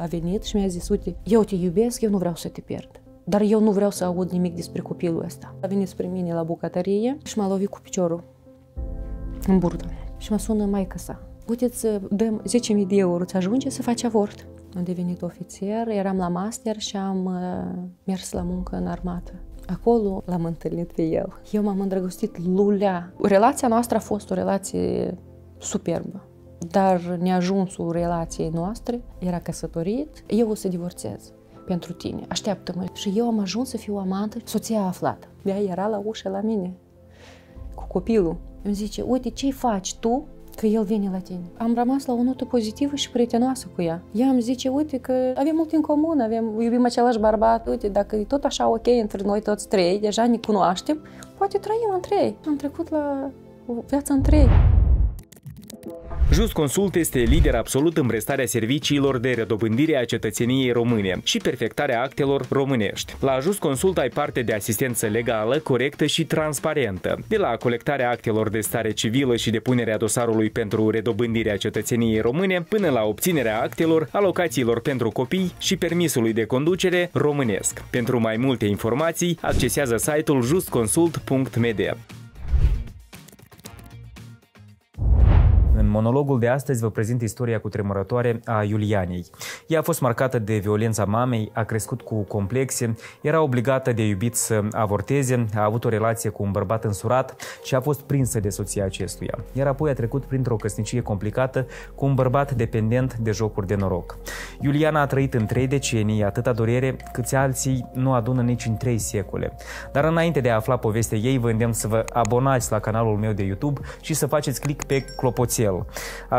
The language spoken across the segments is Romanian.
a venit și mi-a zis, uite, eu te iubesc, eu nu vreau să te pierd. Dar eu nu vreau să aud nimic despre copilul ăsta. A venit spre mine la bucătărie și m-a lovit cu piciorul în burtă. Și mă sună maica sa. Puteți să dăm 10.000 de euro, îți ajunge să faci avort. Am devenit ofițer, eram la master și am uh, mers la muncă în armată. Acolo l-am întâlnit pe el. Eu m-am îndrăgostit lulea. Relația noastră a fost o relație superbă. Dar neajunsul relației noastre era căsătorit, eu o să divorțez pentru tine, așteaptă-mă. Și eu am ajuns să fiu amantă, soția a aflat. Ea era la ușă la mine, cu copilul. Îmi zice, uite ce faci tu că el vine la tine. Am rămas la o notă pozitivă și prietenoasă cu ea. Ea îmi zice, uite că avem mult în comun, avem, iubim același bărbat, uite, dacă e tot așa ok între noi toți trei, deja ne cunoaștem, poate trăim între ei. Am trecut la o viață între Just Consult este lider absolut în prestarea serviciilor de redobândire a cetățeniei române și perfectarea actelor românești. La Just Consult ai parte de asistență legală, corectă și transparentă. De la colectarea actelor de stare civilă și depunerea dosarului pentru redobândirea cetățeniei române, până la obținerea actelor, alocațiilor pentru copii și permisului de conducere românesc. Pentru mai multe informații, accesează site-ul justconsult.md. În monologul de astăzi vă prezint istoria cu tremurătoare a Iulianei. Ea a fost marcată de violența mamei, a crescut cu complexe, era obligată de iubit să avorteze, a avut o relație cu un bărbat însurat și a fost prinsă de soția acestuia. Iar apoi a trecut printr-o căsnicie complicată cu un bărbat dependent de jocuri de noroc. Iuliana a trăit în trei decenii atâta durere câți alții nu adună nici în trei secole. Dar înainte de a afla povestea ei, vă îndemn să vă abonați la canalul meu de YouTube și să faceți click pe clopoțel meu.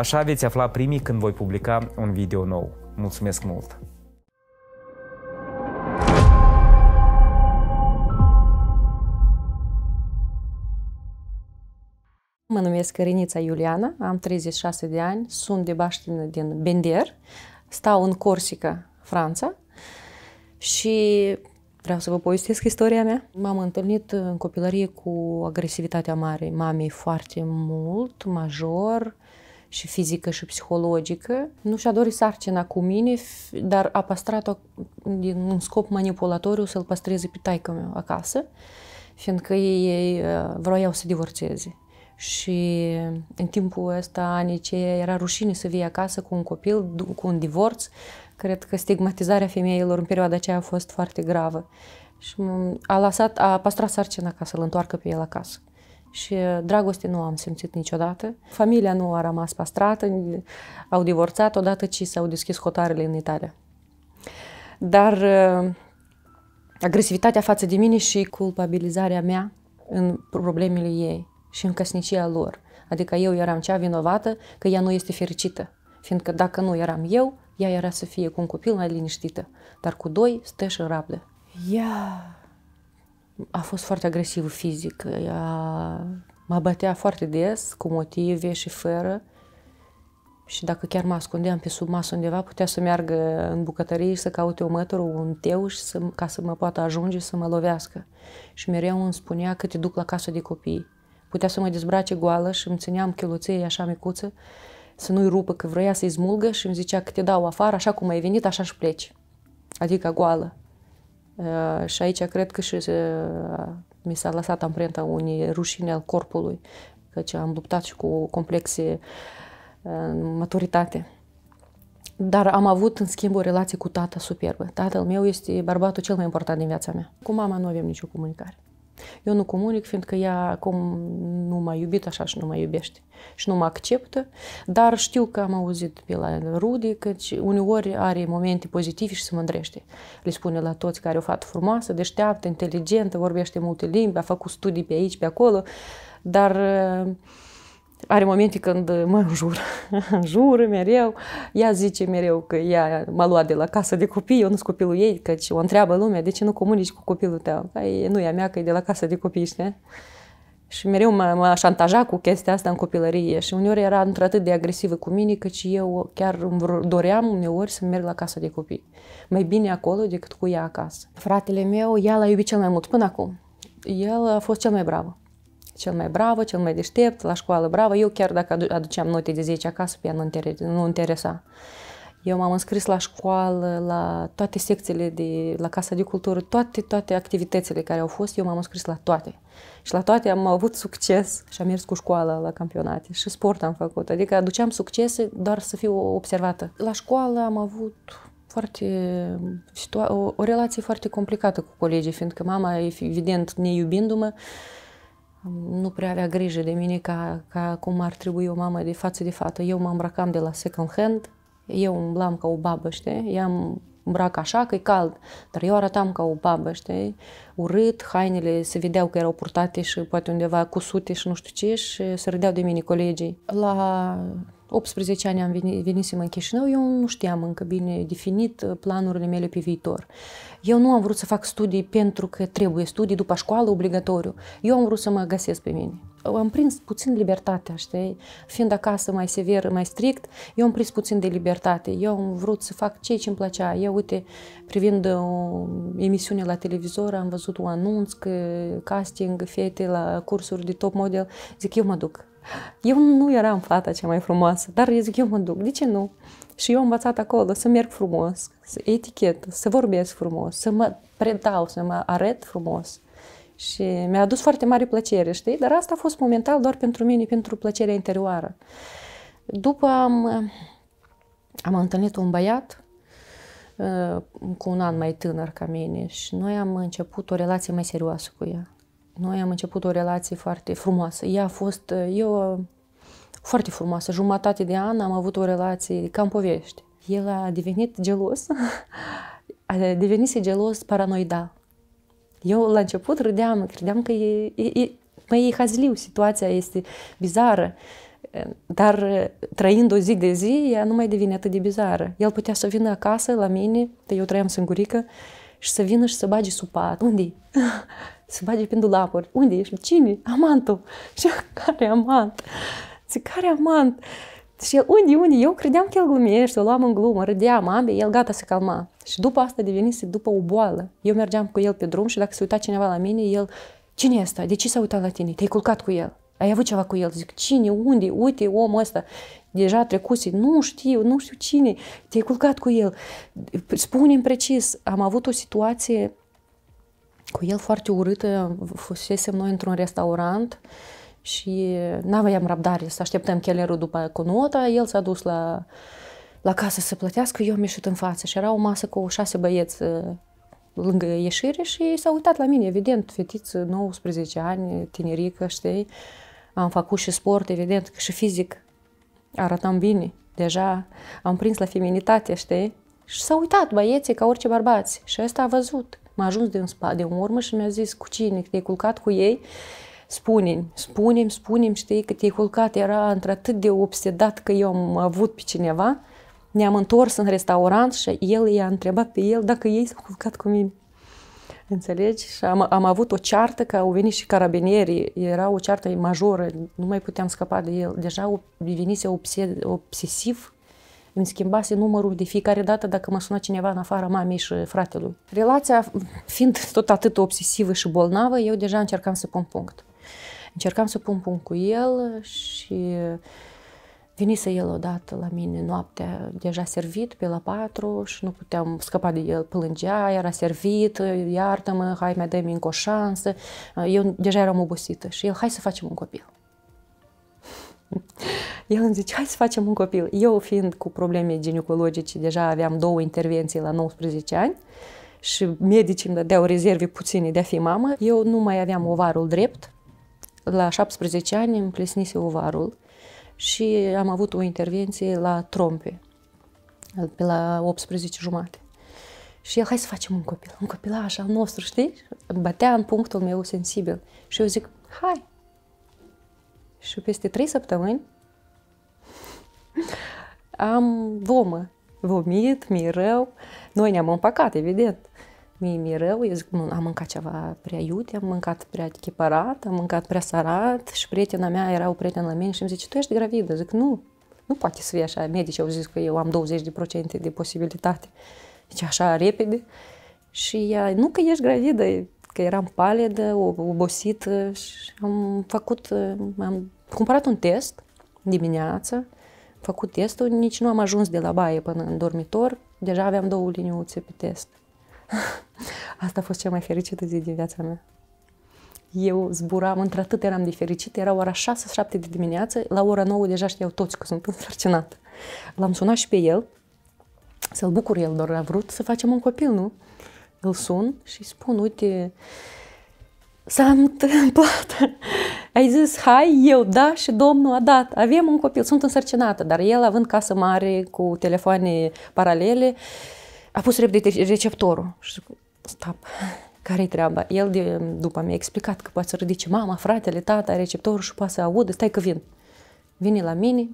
Așa veți afla primii când voi publica un video nou. Mulțumesc mult! Mă numesc Rinița Iuliana, am 36 de ani, sunt de baștină din Bender, stau în Corsica, Franța și vreau să vă povestesc istoria mea. M-am întâlnit în copilărie cu agresivitatea mare, mamei foarte mult, major, și fizică și psihologică, nu și-a dorit sarcina cu mine, dar a păstrat-o din un scop manipulatoriu să-l păstreze pe taică meu acasă, fiindcă ei uh, vroiau să divorțeze. Și în timpul ăsta, anii ce era rușine să vii acasă cu un copil, cu un divorț, cred că stigmatizarea femeilor în perioada aceea a fost foarte gravă. Și a lăsat, a păstrat sarcina ca să-l întoarcă pe el acasă și uh, dragoste nu am simțit niciodată. Familia nu a rămas păstrată, au divorțat odată ce s-au deschis hotarele în Italia. Dar uh, agresivitatea față de mine și culpabilizarea mea în problemele ei și în căsnicia lor. Adică eu eram cea vinovată că ea nu este fericită, fiindcă dacă nu eram eu, ea era să fie cu un copil mai liniștită, dar cu doi stă și rabdă. Yeah a fost foarte agresiv fizic. Ea mă bătea foarte des, cu motive și fără. Și dacă chiar mă ascundeam pe sub masă undeva, putea să meargă în bucătărie și să caute o mătură, un teu și să, ca să mă poată ajunge să mă lovească. Și mereu îmi spunea că te duc la casă de copii. Putea să mă dezbrace goală și îmi țineam cheluței așa micuță, să nu-i rupă, că vroia să-i smulgă și îmi zicea că te dau afară, așa cum ai venit, așa și pleci. Adică goală. Eh, și aici cred că și eh, mi s-a lăsat amprenta unei rușine al corpului, căci am luptat și cu complexe eh, maturitate. Dar am avut, în schimb, o relație cu tata superbă. Tatăl meu este bărbatul cel mai important din viața mea. Cu mama nu avem nicio comunicare. Eu nu comunic fiindcă ea acum nu m-a iubit așa și nu mă iubește și nu mă acceptă, dar știu că am auzit pe la rude că uneori are momente pozitive și se mândrește. Le spune la toți că are o fată frumoasă, deșteaptă, inteligentă, vorbește multe limbi, a făcut studii pe aici, pe acolo, dar uh, are momente când mă înjur, înjură mereu. Ea zice mereu că ea m-a luat de la casă de copii, eu nu sunt copilul ei, căci o întreabă lumea, de ce nu comunici cu copilul tău? Păi nu e a mea, că e de la casă de copii, știi? Și mereu mă, mă șantaja cu chestia asta în copilărie și uneori era într-atât de agresivă cu mine căci eu chiar doream uneori să merg la casa de copii. Mai bine acolo decât cu ea acasă. Fratele meu, ea l-a iubit cel mai mult până acum. El a fost cel mai bravă cel mai bravă, cel mai deștept, la școală bravă. Eu chiar dacă aduceam note de 10 acasă, pe ea nu, inter- nu interesa. Eu m-am înscris la școală, la toate secțiile de la Casa de Cultură, toate, toate activitățile care au fost, eu m-am înscris la toate. Și la toate am avut succes și am mers cu școala la campionate și sport am făcut. Adică aduceam succese doar să fiu observată. La școală am avut foarte situa- o, o relație foarte complicată cu colegii, fiindcă mama, evident, neiubindu-mă, nu prea avea grijă de mine ca, ca cum ar trebui o mamă de față de fată. Eu mă îmbracam de la second hand, eu umblam ca o babă, știi? I-am îmbrac așa că e cald, dar eu arătam ca o babă, știi? Urât, hainele se vedeau că erau purtate și poate undeva cusute și nu știu ce și se râdeau de mine colegii. La 18 ani am venit, venisem în Chișinău, eu nu știam încă bine definit uh, planurile mele pe viitor. Eu nu am vrut să fac studii pentru că trebuie studii după școală obligatoriu. Eu am vrut să mă găsesc pe mine. Am prins puțin libertatea, știi? Fiind acasă mai sever, mai strict, eu am prins puțin de libertate. Eu am vrut să fac ceea ce îmi plăcea. Eu, uite, privind o uh, emisiune la televizor, am văzut un anunț că casting, fete la cursuri de top model. Zic, eu mă duc eu nu eram fata cea mai frumoasă, dar eu zic, eu mă duc, de ce nu? Și eu am învățat acolo să merg frumos, să etichetă, să vorbesc frumos, să mă predau, să mă arăt frumos. Și mi-a adus foarte mare plăcere, știi? Dar asta a fost momental doar pentru mine, pentru plăcerea interioară. După am, am întâlnit un băiat uh, cu un an mai tânăr ca mine și noi am început o relație mai serioasă cu ea. Noi am început o relație foarte frumoasă. Ea a fost, eu, foarte frumoasă. Jumătate de an am avut o relație cam povești. El a devenit gelos, a devenit gelos paranoida. Eu la început râdeam, credeam că e, e, e păi, e hazliu, situația este bizară, dar trăind o zi de zi, ea nu mai devine atât de bizară. El putea să vină acasă la mine, eu trăiam singurică, și să vină și să bage sub pat. unde se bage pe dulapuri. Unde ești? Cine? Amantul. Și care amant? Zic, care amant? Și unde, unde? Eu credeam că el glumește, o luam în glumă, râdeam, ambe, el gata se calma. Și după asta devenise după o boală. Eu mergeam cu el pe drum și dacă se uita cineva la mine, el, cine e asta? De ce s-a uitat la tine? Te-ai culcat cu el? Ai avut ceva cu el? Zic, cine, unde, uite omul ăsta deja trecut, nu știu, nu știu cine, te-ai culcat cu el. Spune-mi precis, am avut o situație cu el foarte urâtă, fusesem noi într-un restaurant și n-aveam răbdare să așteptăm chelerul după conota, el s-a dus la, la casă să plătească, eu am ieșit în față și era o masă cu șase băieți uh, lângă ieșire și s-a uitat la mine, evident, fetiță, 19 ani, tinerică, știi, am făcut și sport, evident, că și fizic arătam bine, deja am prins la feminitate, știi, și s-a uitat băieții ca orice bărbați și ăsta a văzut. M-a ajuns de un, spa, de un urmă și mi-a zis cu cine, că te-ai culcat cu ei spune-mi, spune-mi, spune-mi, știi, că te-ai culcat, era într-atât de obsedat că eu am avut pe cineva, ne-am întors în restaurant și el i-a întrebat pe el dacă ei s-au culcat cu mine. Înțelegi? Și am, am avut o ceartă că au venit și carabinierii, era o ceartă majoră, nu mai puteam scăpa de el. Deja venise obsesiv îmi schimbase numărul de fiecare dată dacă mă suna cineva în afara mamei și fratelui. Relația fiind tot atât obsesivă și bolnavă, eu deja încercam să pun punct. Încercam să pun punct cu el și Venise el odată la mine noaptea, deja servit, pe la patru și nu puteam scăpa de el, plângea, era servit, iartă-mă, hai mai dă-mi încă o șansă. Eu deja eram obosită și el, hai să facem un copil. El îmi zice, hai să facem un copil. Eu fiind cu probleme ginecologice, deja aveam două intervenții la 19 ani și medicii îmi dădeau rezerve puține de a fi mamă. Eu nu mai aveam ovarul drept. La 17 ani îmi plesnise ovarul și am avut o intervenție la trompe, pe la 18 jumate. Și el, hai să facem un copil, un copil așa, al nostru, știi? Bătea în punctul meu sensibil. Și eu zic, hai, și peste trei săptămâni am vomă, vomit, mi rău. Noi ne-am împăcat, evident. Mi-e mi rău, eu zic, am mâncat ceva prea iute, am mâncat prea chiparat, am mâncat prea sarat și prietena mea era o prietenă la mine și îmi zice, tu ești gravidă? Zic, nu, nu poate să fie așa. Medicii au zis că eu am 20% de posibilitate. Deci așa repede. Și ea, nu că ești gravidă, că eram palidă, obosită și am făcut, am cumpărat un test dimineața, am făcut testul, nici nu am ajuns de la baie până în dormitor, deja aveam două liniuțe pe test. Asta a fost cea mai fericită zi din viața mea. Eu zburam, într-atât eram de fericită, era ora 6-7 de dimineață, la ora 9 deja știau toți că sunt însărcinată. L-am sunat și pe el, să-l bucur el, doar a vrut să facem un copil, nu? îl sun și spun, uite, s-a întâmplat. Ai zis, hai, eu, da, și domnul a dat. Avem un copil, sunt însărcinată, dar el, având casă mare, cu telefoane paralele, a pus repede receptorul. Și zic, stop, care-i treaba? El, de, după mi-a explicat că poate să ridice mama, fratele, tata, receptorul și poate să audă, stai că vin. Vine la mine,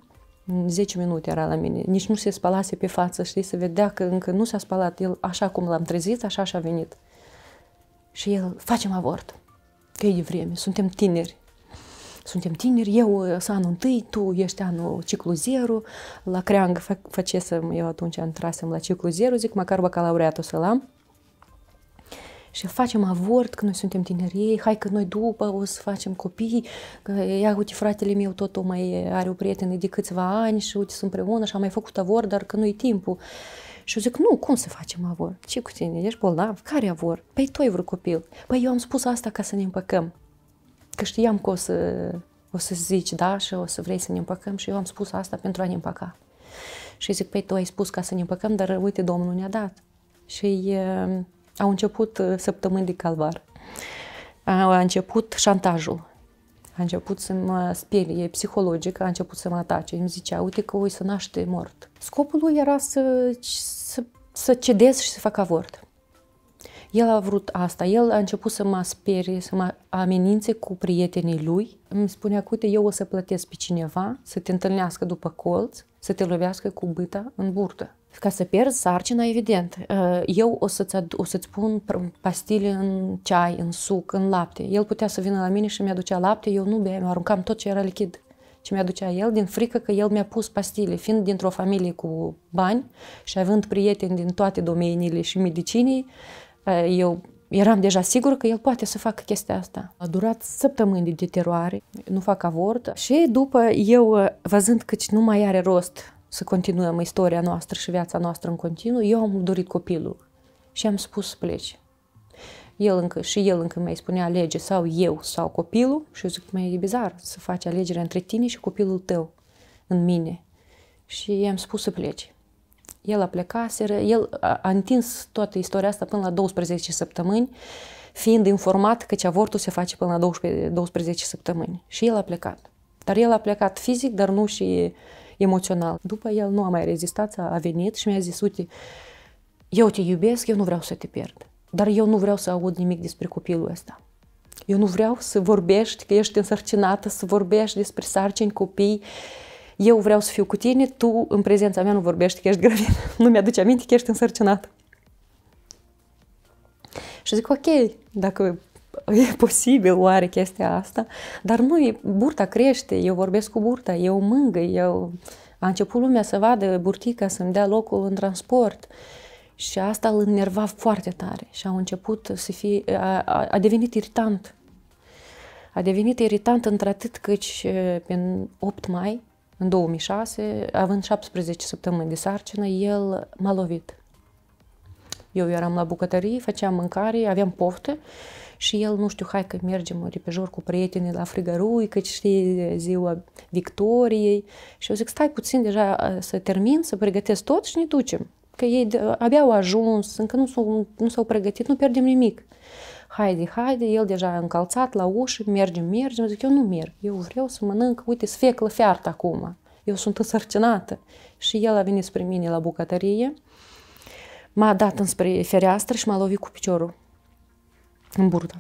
10 minute era la mine, nici nu se spalase pe față, știi, să vedea că încă nu s-a spalat. el așa cum l-am trezit, așa și-a venit. Și el, facem avort, că e de vreme, suntem tineri. Suntem tineri, eu uh, sunt anul întâi, tu ești anul ciclu zero, la creang făcesem, eu atunci intrasem la ciclu zero, zic, măcar bacalaureatul să-l am și facem avort când noi suntem tineri, hai că noi după o să facem copii, că ia uite fratele meu tot o mai are o prietenă de câțiva ani și uite sunt împreună și am mai făcut avort, dar că nu-i timpul. Și eu zic, nu, cum să facem avort? Ce cu tine? Ești bolnav? Care avort? Păi tu ai vrut copil. Păi eu am spus asta ca să ne împăcăm. Că știam că o să, o să zici da și o să vrei să ne împăcăm și eu am spus asta pentru a ne împăca. Și zic, păi tu ai spus ca să ne împăcăm, dar uite, Domnul ne-a dat. Și uh, au început uh, săptămâni de calvar. A început șantajul. A început să mă sperie psihologic, a început să mă atace. Îmi zicea, uite că voi să naște mort. Scopul lui era să, să, să cedez și să fac avort. El a vrut asta, el a început să mă sperie, să mă amenințe cu prietenii lui. Îmi spunea, uite, eu o să plătesc pe cineva să te întâlnească după colț, să te lovească cu băta în burtă ca să pierzi sarcina, evident. Eh, eu o să-ți, o să-ți pun pastile în ceai, în suc, în lapte. El putea să vină la mine și mi-aducea lapte, eu nu beam, aruncam tot ce era lichid ce mi-aducea el din frică că el mi-a pus pastile, fiind dintr-o familie cu bani și având prieteni din toate domeniile și medicinii, eh, eu eram deja sigur că el poate să facă chestia asta. A durat săptămâni de teroare, nu fac avort și după eu, eh, văzând că nu mai are rost să continuăm istoria noastră și viața noastră în continuu, eu am dorit copilul și am spus să plece. El încă, și el încă mi-a spunea alege sau eu sau copilul și eu zic, mai e bizar să faci alegerea între tine și copilul tău în mine. Și i-am spus să pleci. El a plecat, el a, a întins toată istoria asta până la 12 săptămâni, fiind informat că ce avortul se face până la 12, 12 săptămâni. Și el a plecat. Dar el a plecat fizic, dar nu și emoțional. După el nu a mai rezistat, a venit și mi-a zis, uite, eu te iubesc, eu nu vreau să te pierd, dar eu nu vreau să aud nimic despre copilul ăsta. Eu nu vreau să vorbești, că ești însărcinată, să vorbești despre sarcini, copii. Eu vreau să fiu cu tine, tu în prezența mea nu vorbești că ești gravidă. Nu mi-aduce aminte că ești însărcinată. Și zic, ok, dacă e posibil oare chestia asta, dar nu, e, burta crește, eu vorbesc cu burta, eu mângă, eu... A început lumea să vadă burtica, să-mi dea locul în transport. Și asta îl înerva foarte tare și a început să fie, a, a, devenit irritant. A devenit irritant într-atât și pe 8 mai, în 2006, având 17 săptămâni de sarcină, el m-a lovit. Eu eram la bucătărie, făceam mâncare, aveam poftă și el, nu știu, hai că mergem în repejor cu prietenii la frigărui, că știi ziua Victoriei și eu zic, stai puțin deja să termin, să pregătesc tot și ne ducem. Că ei abia au ajuns, încă nu s-au, nu s-au pregătit, nu pierdem nimic. Haide, haide, el deja a încălțat la ușă, mergem, mergem, zic, eu nu merg, eu vreau să mănânc, uite, sfeclă fiartă acum, eu sunt însărcinată. Și el a venit spre mine la bucătărie, m-a dat înspre fereastră și m-a lovit cu piciorul în burtă.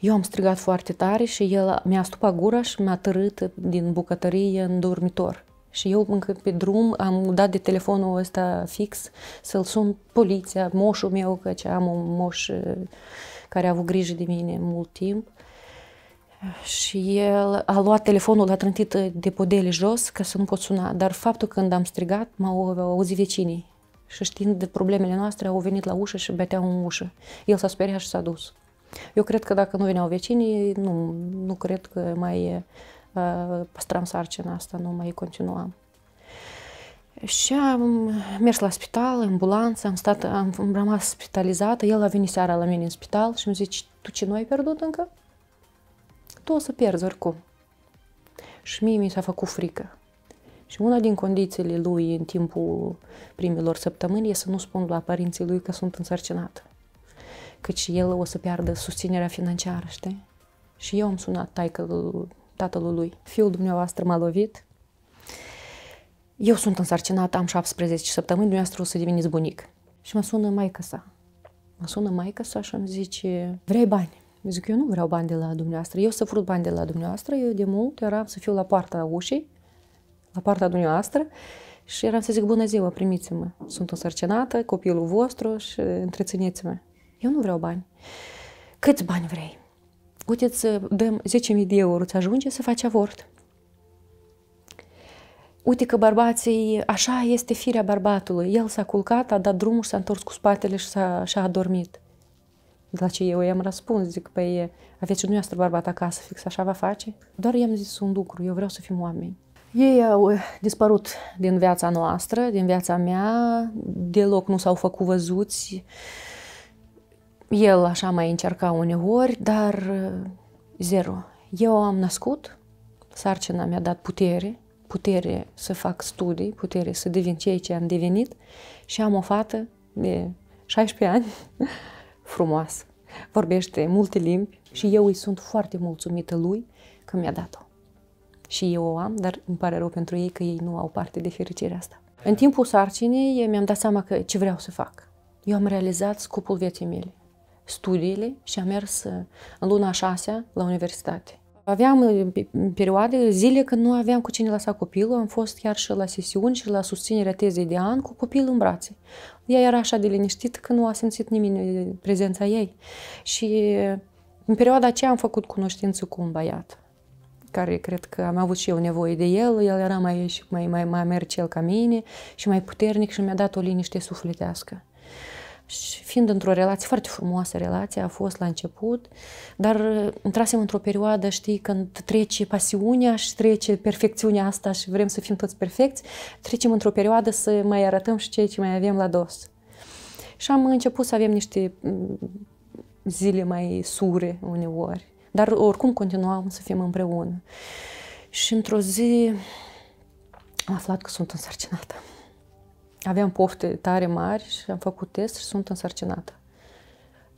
Eu am strigat foarte tare și el mi-a stupat gura și mi-a târât din bucătărie în dormitor. Și eu încă pe drum am dat de telefonul ăsta fix să-l sun poliția, moșul meu, căci am un moș uh, care a avut grijă de mine mult timp. Și el a luat telefonul, l-a trântit uh, de podele jos ca să nu pot suna. Dar faptul când am strigat, m-au auzit vecinii și știind de problemele noastre, au venit la ușă și băteau în ușă. El s-a speriat și s-a dus. Eu cred că dacă nu veneau vecinii, nu, nu cred că mai uh, păstram sarcina asta, nu mai continuam. Și am mers la spital, ambulanță, am, stat, am, am rămas spitalizată. El a venit seara la mine în spital și mi-a zis, tu ce nu ai pierdut încă? Tu o să pierzi oricum. Și mie mi s-a făcut frică. Și una din condițiile lui în timpul primilor săptămâni e să nu spun la părinții lui că sunt însărcinată. Căci el o să piardă susținerea financiară, știi? Și eu am sunat taică tatălui Fiul dumneavoastră m-a lovit. Eu sunt însărcinată, am 17 săptămâni, dumneavoastră o să deveniți bunic. Și mă sună maica sa. Mă sună maica sa și îmi zice, vrei bani? Zic, eu nu vreau bani de la dumneavoastră, eu să furut bani de la dumneavoastră, eu de mult eram să fiu la poarta ușii la partea dumneavoastră și eram să zic, bună ziua, primiți-mă, sunt însărcinată, copilul vostru și întrețineți-mă. Eu nu vreau bani. Câți bani vrei? Uite, să uh, dăm 10.000 de euro, îți ajunge să faci avort. Uite că bărbații, așa este firea bărbatului. El s-a culcat, a dat drumul și s-a întors cu spatele și s-a, și-a adormit. La ce eu i-am răspuns, zic, păi uh, aveți și dumneavoastră bărbat acasă, fix așa va face? Doar i-am zis un lucru, eu vreau să fim oameni. Ei au eh, dispărut din viața noastră, din viața mea, deloc nu s-au făcut văzuți. El așa mai încerca uneori, dar eh, zero. Eu am născut, sarcina mi-a dat putere, putere să fac studii, putere să devin ceea ce am devenit și am o fată de 16 ani frumoasă, vorbește multe limbi și eu îi sunt foarte mulțumită lui că mi-a dat-o și eu o am, dar îmi pare rău pentru ei că ei nu au parte de fericirea asta. În timpul sarcinii mi-am dat seama că ce vreau să fac. Eu am realizat scopul vieții mele, studiile și am mers uh, în luna a șasea la universitate. Aveam uh, perioade, zile când nu aveam cu cine lăsa copilul, am fost chiar și la sesiuni și la susținerea tezei de an cu copilul în brațe. Ea era așa de liniștit că nu a simțit nimeni uh, prezența ei. Și în perioada aceea am făcut cunoștință cu un băiat care cred că am avut și eu nevoie de el, el era mai, și mai, mai, mai mercel ca mine și mai puternic și mi-a dat o liniște sufletească. Și fiind într-o relație, foarte frumoasă relație, a fost la început, dar uh, intrasem într-o perioadă, știi, când trece pasiunea și trece perfecțiunea asta și vrem să fim toți perfecți, trecem într-o perioadă să mai arătăm și ceea ce mai avem la dos. Și am început să avem niște mm, zile mai sure uneori. Dar oricum continuam să fim împreună. Și într-o zi am aflat că sunt însărcinată. Aveam pofte tare mari și am făcut test și sunt însărcinată.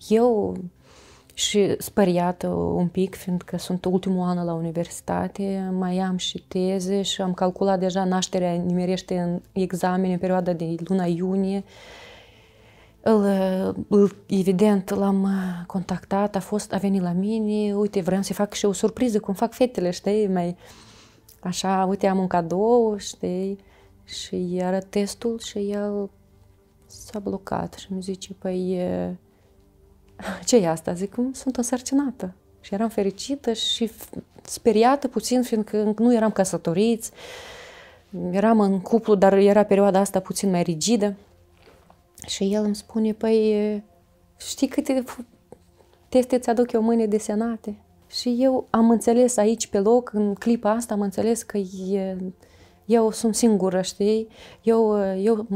Eu și speriată un pic, fiindcă sunt ultimul an la universitate, mai am și teze și am calculat deja nașterea nimerește în examene în perioada de luna iunie îl, îl, evident, l-am uh, contactat, a fost, a venit la mine, uite, vreau să fac și o surpriză, cum fac fetele, știi, mai așa, uite, am un cadou, știi, și iară testul și el s-a blocat și mi zice, păi, ce e asta? Zic, mm, sunt însărcinată. Și eram fericită și speriată puțin, fiindcă nu eram căsătoriți, eram în cuplu, dar era perioada asta puțin mai rigidă. Și el îmi spune, păi, știi câte teste ți aduc eu mâine desenate? Și eu am înțeles aici pe loc, în clipa asta, am înțeles că e, eu sunt singură, știi? Eu, eu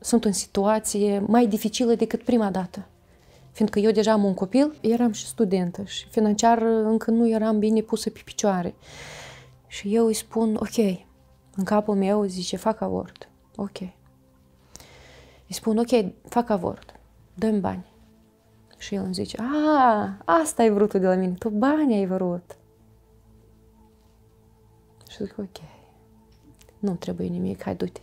sunt în situație mai dificilă decât prima dată. Fiindcă eu deja am un copil, eram și studentă și financiar încă nu eram bine pusă pe picioare. Și eu îi spun, ok, în capul meu zice, fac avort. Ok. Îi spun, ok, fac avort, dăm bani. Și el îmi zice, a, asta ai vrut de la mine, tu bani ai vrut. Și zic, ok, nu trebuie nimic, hai du-te.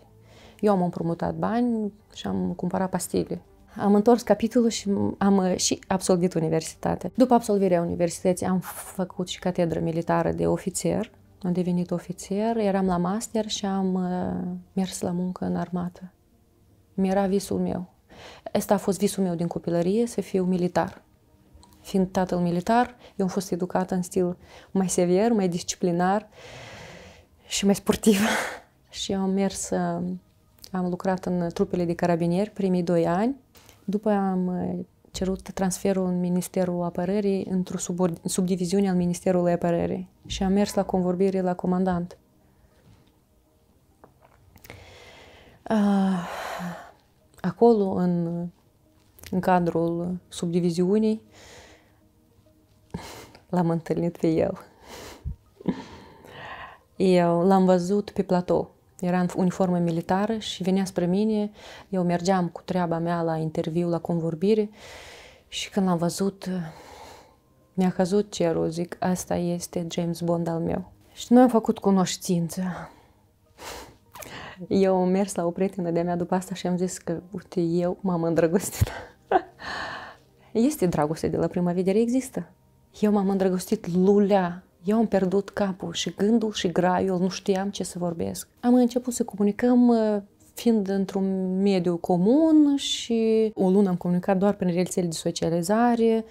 Eu am împrumutat bani și am cumpărat pastile. Am întors capitolul și am uh, și absolvit universitatea. După absolvirea universității am făcut și catedră militară de ofițer. Am devenit ofițer, eram la master și am uh, mers la muncă în armată. Mi-era visul meu. Asta a fost visul meu din copilărie, să fiu militar. Fiind tatăl militar, eu am fost educată în stil mai sever, mai disciplinar și mai sportiv. și am mers, uh, am lucrat în trupele de carabinieri primii doi ani. După am uh, cerut transferul în Ministerul Apărării într-o subdiviziune al Ministerului Apărării și am mers la convorbire la comandant. Uh, acolo, în, în cadrul subdiviziunii, l-am întâlnit pe el. Eu l-am văzut pe platou. Era în uniformă militară și venea spre mine. Eu mergeam cu treaba mea la interviu, la convorbire și când l-am văzut, mi-a căzut cerul. Zic, asta este James Bond al meu. Și noi am făcut cunoștință. Eu am mers la o prietenă de-a mea după asta și am zis că, uite, eu m-am îndrăgostit. este dragoste de la prima vedere, există. Eu m-am îndrăgostit lulea. Eu am pierdut capul și gândul și graiul, nu știam ce să vorbesc. Am început să comunicăm uh, fiind într-un mediu comun și o lună am comunicat doar prin rețele de socializare,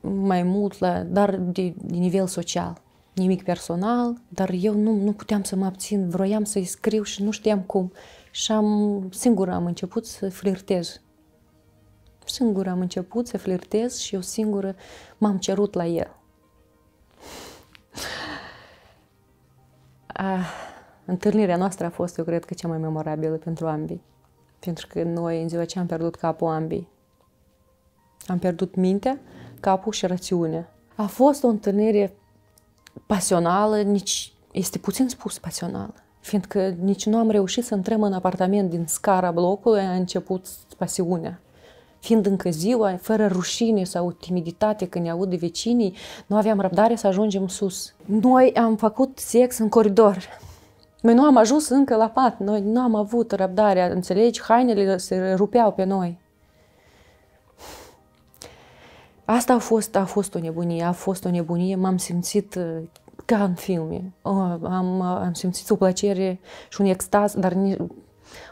mai mult, la, dar de, de nivel social nimic personal, dar eu nu, nu puteam să mă abțin, vroiam să-i scriu și nu știam cum. Și am, singura am început să flirtez. Singura am început să flirtez și eu singură m-am cerut la el. A, ah, întâlnirea noastră a fost, eu cred, că cea mai memorabilă pentru ambii. Pentru că noi, în ziua ce am pierdut capul ambii, am pierdut mintea, capul și rațiunea. A fost o întâlnire pasională, nici este puțin spus pasională, fiindcă nici nu am reușit să intrăm în apartament din scara blocului, a început pasiunea. Fiind încă ziua, fără rușine sau timiditate când ne aud de vecinii, nu aveam răbdare să ajungem sus. Noi am făcut sex în coridor. Noi nu am ajuns încă la pat, noi nu am avut răbdarea, înțelegi? Hainele se rupeau pe noi. Asta a fost, a fost o nebunie, a fost o nebunie, m-am simțit uh, ca în filme. Oh, am, uh, am simțit o plăcere și un extaz, dar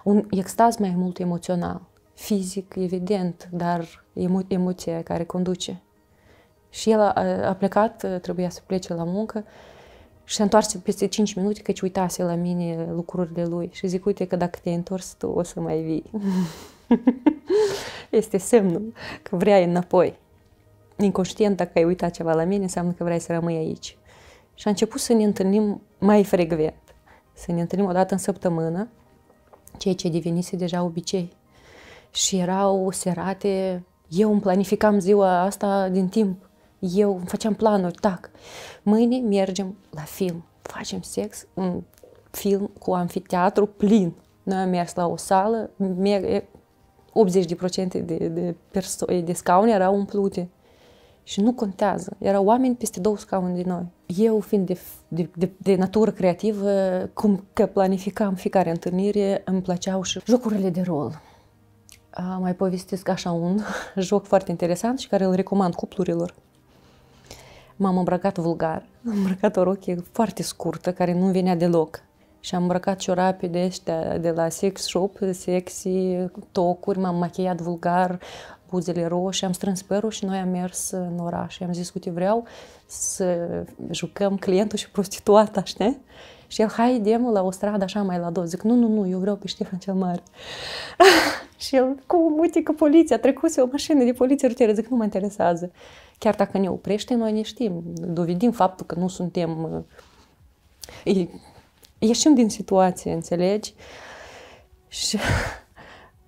un extaz mai mult emoțional. Fizic, evident, dar emo- emoția care conduce. Și el a, a plecat, uh, trebuia să plece la muncă și se întoarce peste 5 minute căci uitase la mine lucrurile lui și zic, uite că dacă te-ai întors tu o să mai vii. este semnul că vrea înapoi inconștient, dacă ai uitat ceva la mine, înseamnă că vrei să rămâi aici. Și a început să ne întâlnim mai frecvent, să ne întâlnim o dată în săptămână, ceea ce devenise deja obicei. Și erau serate, eu îmi planificam ziua asta din timp, eu îmi făceam planuri, tac. Mâine mergem la film, facem sex, un film cu amfiteatru plin. Noi am mers la o sală, 80% de, de, perso- de scaune erau umplute și nu contează. Erau oameni peste două scaune de noi. Eu, fiind de, de, de, de natură creativă, cum că planificam fiecare întâlnire, îmi plăceau și jocurile de rol. A, mai povestesc așa un joc foarte interesant și care îl recomand cuplurilor. M-am îmbrăcat vulgar, am îmbrăcat o rochie foarte scurtă, care nu venea deloc. Și am îmbrăcat ciorapi de ăștia de la sex shop, sexy, tocuri, m-am machiat vulgar, buzele roșii, am strâns părul și noi am mers în oraș. I-am zis, uite, vreau să jucăm clientul și prostituata, știi? Și el, hai, demu la o stradă așa mai la două. Zic, nu, nu, nu, eu vreau pe Ștefan cel Mare. și el, cum, uite că poliția, trecuse o mașină de poliție rutieră. Zic, nu mă interesează. Chiar dacă ne oprește, noi ne știm, dovedim faptul că nu suntem... ieșim din situație, înțelegi? Și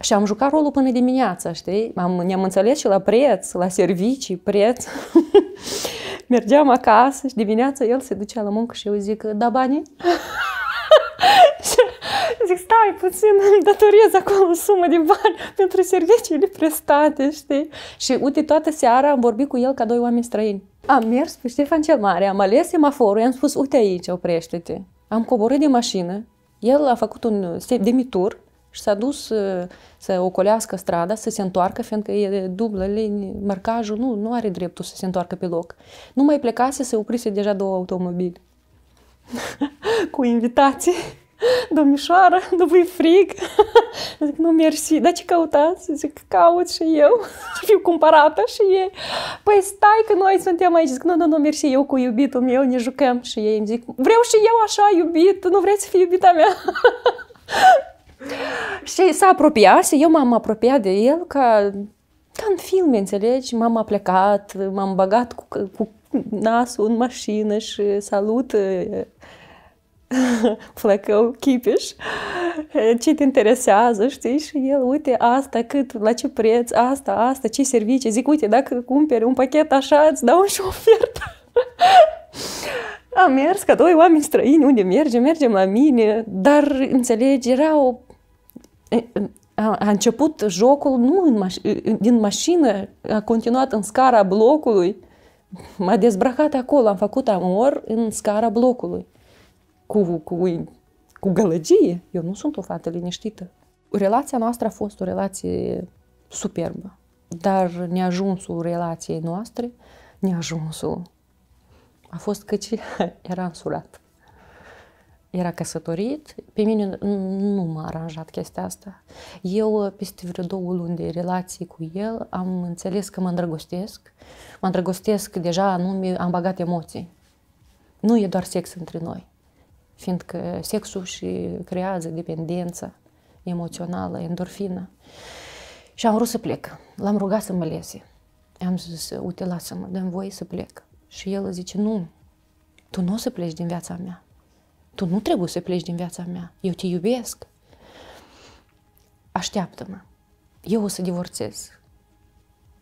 și am jucat rolul până dimineața, știi? Am, ne-am înțeles și la preț, la servicii, preț. Mergeam acasă și dimineața el se ducea la muncă și eu zic, da banii? zic, stai puțin, îmi datorez acolo o sumă de bani pentru serviciile prestate, știi? Și uite, toată seara am vorbit cu el ca doi oameni străini. Am mers pe Ștefan cel Mare, am ales semaforul, i-am spus, uite aici, oprește-te. Am coborât de mașină, el a făcut un semitur și s-a dus să, ocolească strada, să se întoarcă, fiindcă e dublă, linie, marcajul nu, nu are dreptul să se întoarcă pe loc. Nu mai plecase, se oprise deja două automobile. Cu invitații. Domnișoară, nu vă frig? Zic, nu, mersi. Dar ce căutați? Zic, caut și eu. Fiu cumpărată și ei. Păi stai că noi suntem aici. Zic, nu, nu, nu, mersi, eu cu iubitul meu ne jucăm. Și ei îmi zic, vreau și eu așa iubit, nu vreți să fii iubita mea? și s-a apropiat și eu m-am apropiat de el ca ca în filme, înțelegi? M-am aplecat, m-am băgat cu, cu nasul în mașină și salut flăcău chipiș, ce te interesează, știi? Și el, uite, asta cât, la ce preț, asta, asta, ce servicii. Zic, uite, dacă cumperi un pachet așa, îți dau și o ofertă. Am mers ca doi oameni străini, unde mergem, mergem la mine, dar, înțelegi, era o a э, э, început jocul nu în maș- din mașină, a continuat în scara blocului. M-a dezbrăcat acolo, am făcut amor în scara blocului. Cu, cu, cu gălăgie. Eu nu sunt o fată liniștită. Relația noastră a fost o relație superbă. Dar neajunsul relației noastre, neajunsul, a fost căci era însurat era căsătorit, pe mine nu m-a aranjat chestia asta. Eu, peste vreo două luni de relații cu el, am înțeles că mă îndrăgostesc. Mă îndrăgostesc deja, nu am bagat emoții. Nu e doar sex între noi, fiindcă sexul și creează dependență emoțională, endorfină. Și am vrut să plec. L-am rugat să mă lese. Am zis, uite, lasă-mă, dăm voie să plec. Și el zice, nu, tu nu o să pleci din viața mea tu nu trebuie să pleci din viața mea. Eu te iubesc. Așteaptă-mă. Eu o să divorțez.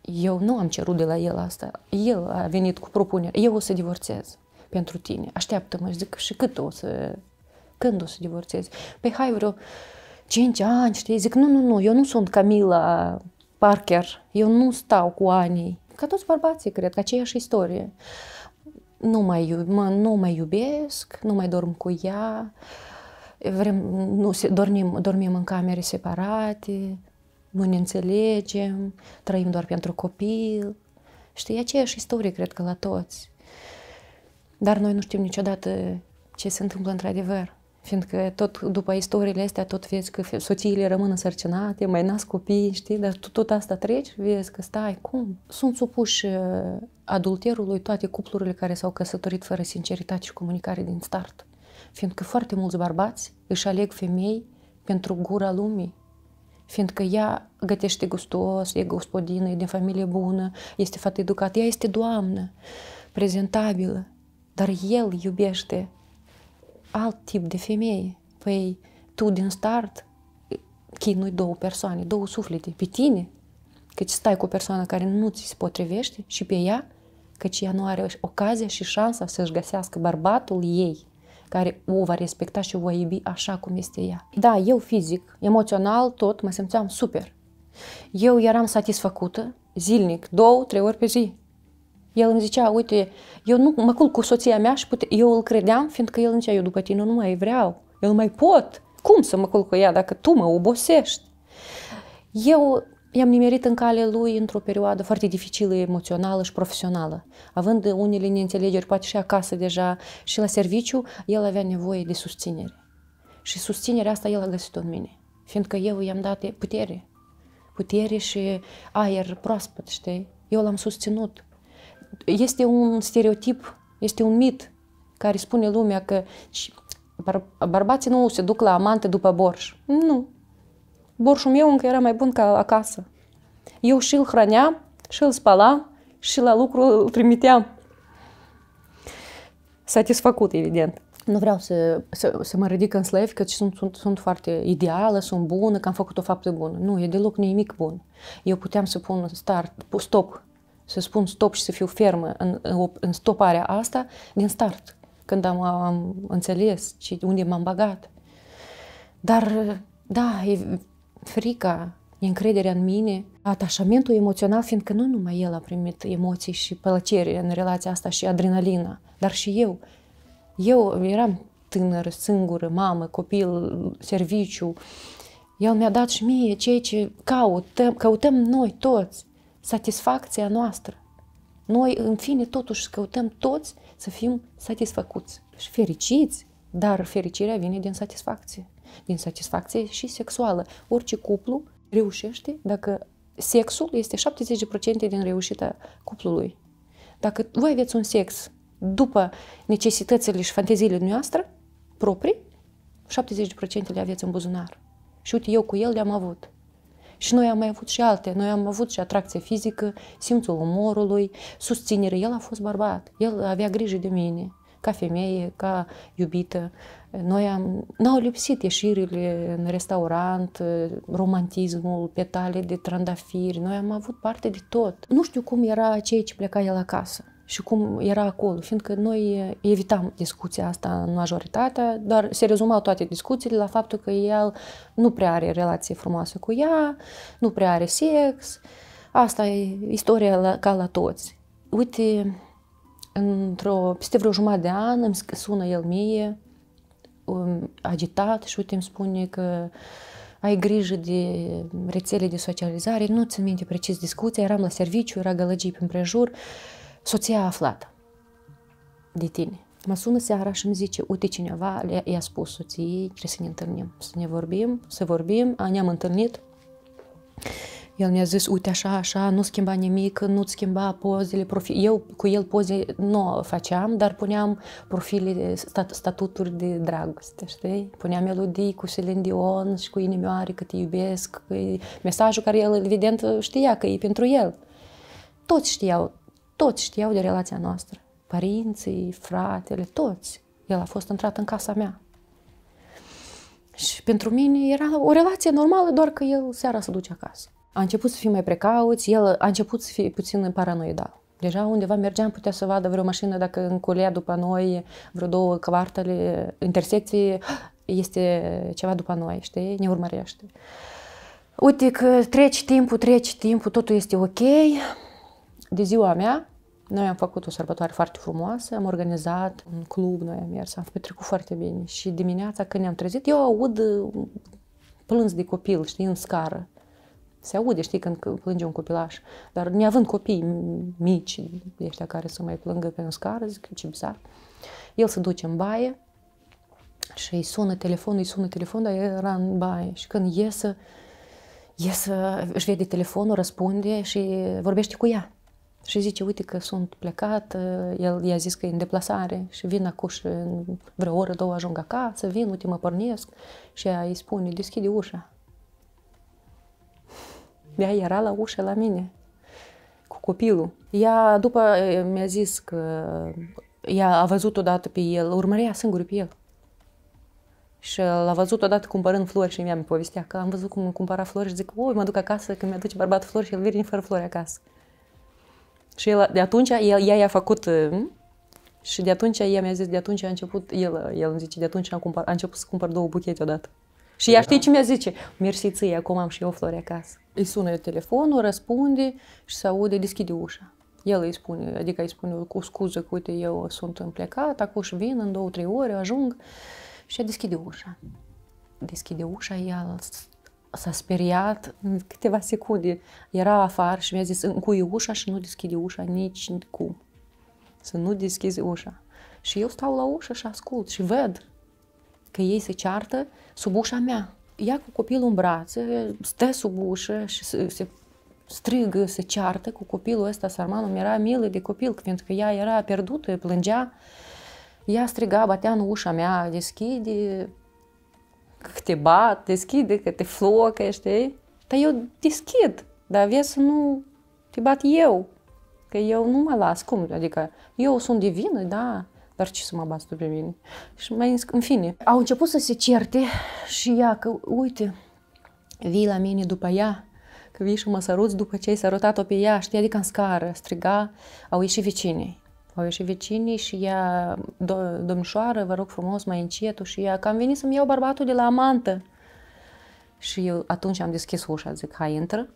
Eu nu am cerut de la el asta. El a venit cu propunerea. Eu o să divorțez pentru tine. Așteaptă-mă. Și zic, și cât o să... Când o să divorțez. Păi hai vreo 5 ani, știi? Zic, nu, nu, nu, eu nu sunt Camila Parker. Eu nu stau cu anii. Ca toți bărbații, cred, că aceeași istorie nu mai, mă, nu mai iubesc, nu mai dorm cu ea, vrem, nu, dormim, dormim în camere separate, nu ne înțelegem, trăim doar pentru copil. Știi, aceeași istorie, cred că, la toți. Dar noi nu știm niciodată ce se întâmplă într-adevăr. Fiindcă tot după istoriile astea, tot vezi că soțiile rămân însărcinate, mai nasc copii, știi, dar tot, tot asta treci, vezi că stai, cum? Sunt supuși adulterului toate cuplurile care s-au căsătorit fără sinceritate și comunicare din start. Fiindcă foarte mulți bărbați își aleg femei pentru gura lumii, fiindcă ea gătește gustos, e gospodină, e din familie bună, este fată educată, ea este doamnă, prezentabilă, dar el iubește alt tip de femeie. Păi tu din start chinui două persoane, două suflete, pe tine, căci stai cu o persoană care nu ți se potrivește și pe ea căci ea nu are ocazia și șansa să-și găsească bărbatul ei care o va respecta și o va iubi așa cum este ea. Da, eu fizic, emoțional, tot, mă simțeam super. Eu eram satisfăcută zilnic, două, trei ori pe zi. El îmi zicea, uite, eu nu mă culc cu soția mea și pute... eu îl credeam, fiindcă el îmi zicea, eu după tine nu mai vreau, eu nu mai pot. Cum să mă culc cu ea dacă tu mă obosești? Eu I-am nimerit în cale lui într-o perioadă foarte dificilă emoțională și profesională. Având unele neînțelegeri, poate și acasă deja, și la serviciu, el avea nevoie de susținere. Și susținerea asta el a găsit-o în mine, fiindcă eu i-am dat putere. Putere și aer proaspăt, știi? Eu l-am susținut. Este un stereotip, este un mit care spune lumea că bărbații nu se duc la amante după borș. Nu, borșul meu încă era mai bun ca acasă. Eu și îl hrăneam, și îl spalam, și la lucru îl trimiteam. Satisfăcut, evident. Nu vreau să, să, să mă ridic în slăvi, că sunt, sunt, sunt foarte ideală, sunt bună, că am făcut o faptă bună. Nu, e deloc nimic bun. Eu puteam să pun start, stop, să spun stop și să fiu fermă în, în stoparea asta din start, când am, am înțeles și unde m-am bagat. Dar, da, e, frica, încrederea în mine, atașamentul emoțional, fiindcă nu numai el a primit emoții și plăcere în relația asta și adrenalina, dar și eu. Eu eram tânăr, singură, mamă, copil, serviciu. El mi-a dat și mie ceea ce căutăm, căutăm noi toți, satisfacția noastră. Noi, în fine, totuși căutăm toți să fim satisfăcuți și fericiți, dar fericirea vine din satisfacție din satisfacție și sexuală. Orice cuplu reușește dacă sexul este 70% din reușita cuplului. Dacă voi aveți un sex după necesitățile și fanteziile noastre proprii, 70% le aveți în buzunar. Și uite, eu cu el le-am avut. Și noi am mai avut și alte. Noi am avut și atracție fizică, simțul umorului, susținere. El a fost bărbat. El avea grijă de mine, ca femeie, ca iubită. Noi am, n-au lipsit ieșirile în restaurant, uh, romantismul, petale de trandafiri, noi am avut parte de tot. Nu știu cum era cei ce pleca el acasă și cum era acolo, fiindcă noi uh, evitam discuția asta în majoritatea, dar se rezumau toate discuțiile la faptul că el nu prea are relație frumoasă cu ea, nu prea are sex, asta e istoria la, ca la toți. Uite, într-o, peste vreo jumătate de an îmi sună el mie Um, agitat și uite îmi spune că ai grijă de rețele de socializare, nu ți minte precis discuția, eram la serviciu, era gălăgii prin prejur, soția a aflat de tine. Mă sună seara și îmi zice, uite cineva i-a spus soției, trebuie să ne întâlnim, să ne vorbim, să vorbim, ne-am întâlnit, el mi-a zis, uite așa, așa, nu schimba nimic, nu schimba pozele, profi... Eu cu el poze nu făceam, dar puneam profile, stat, statuturi de dragoste, știi? Puneam melodii cu Celine Dion și cu inimioare că te iubesc, că mesajul care el evident știa că e pentru el. Toți știau, toți știau de relația noastră. Părinții, fratele, toți. El a fost intrat în casa mea. Și pentru mine era o relație normală, doar că el seara se duce acasă. A început să fie mai precauți, el a început să fie puțin paranoidal. Deja undeva mergeam, putea să vadă vreo mașină dacă în culea după noi vreo două quartale, intersecție, este ceva după noi, știi, ne urmărește. Uite că treci timpul, treci timpul, totul este ok. De ziua mea, noi am făcut o sărbătoare foarte frumoasă, am organizat un club, noi am mers, am petrecut foarte bine. Și dimineața când ne-am trezit, eu aud uh, plâns de copil, știi, în scară. Se aude, știi, când plânge un copilaș. Dar neavând copii mici, ăștia care să mai plângă pe în scară, zic, ce bizar. El se duce în baie și îi sună telefonul, îi sună telefonul, dar era în baie. Și când iese, iese, își vede telefonul, răspunde și vorbește cu ea. Și zice, uite că sunt plecat, ă, el i-a zis că e în deplasare și vin acum și vreo oră, două ajung acasă, vin, uite, mă pornesc. Și ea îi spune, deschide ușa. Ea era la ușă la mine, cu copilul. Ea, după, ă, mi-a zis că ea a văzut odată pe el, urmărea singur pe el. Și l-a văzut odată cumpărând flori și mi-a mi povestea că am văzut cum cumpăra flori și zic, oi, mă duc acasă, că mi duce bărbat flori și el vine fără flori acasă. Și el, de atunci, el, ea i-a făcut uh, și de atunci ea mi-a zis, de atunci a început, el, uh, el îmi zice, de atunci a, cumpăr, a început să cumpăr două buchete odată. Și ea știe ce mi-a zice? Mersi ție, acum am și eu flori acasă. Îi sună telefonul, răspunde și se aude, deschide ușa. El îi spune, adică îi spune cu scuză că uite eu sunt plecat, acum și vin în două, trei ore, ajung și a deschide ușa. Deschide ușa, ea s-a speriat în câteva secunde. Era afară și mi-a zis, încui ușa și nu deschide ușa nici cum. Să nu deschizi ușa. Și eu stau la ușă și ascult și ved că ei se ceartă sub ușa mea. Ia cu copilul în brațe, stă sub ușă și se, se strigă, se ceartă cu copilul ăsta, sarmanul, mi-era milă de copil, pentru că ea era pierdută, plângea. Ea striga, batea în ușa mea, deschide, că te bat, deschide, că te flocă, știi? Dar eu deschid, dar vezi să nu te bat eu, că eu nu mă las, cum? Adică eu sunt divină, da, dar ce să mă bat tu pe mine? Și mai în fine. Au început să se certe și ea că, uite, vii la mine după ea, că vii și mă săruți după ce ai sărutat-o pe ea, știi, adică în scară, striga, au ieșit vecinii. Au ieșit vecinii și ea, do, domnișoară, vă rog frumos, mai încetul și ea, că am venit să-mi iau bărbatul de la amantă. Și eu atunci am deschis ușa, zic, hai, intră.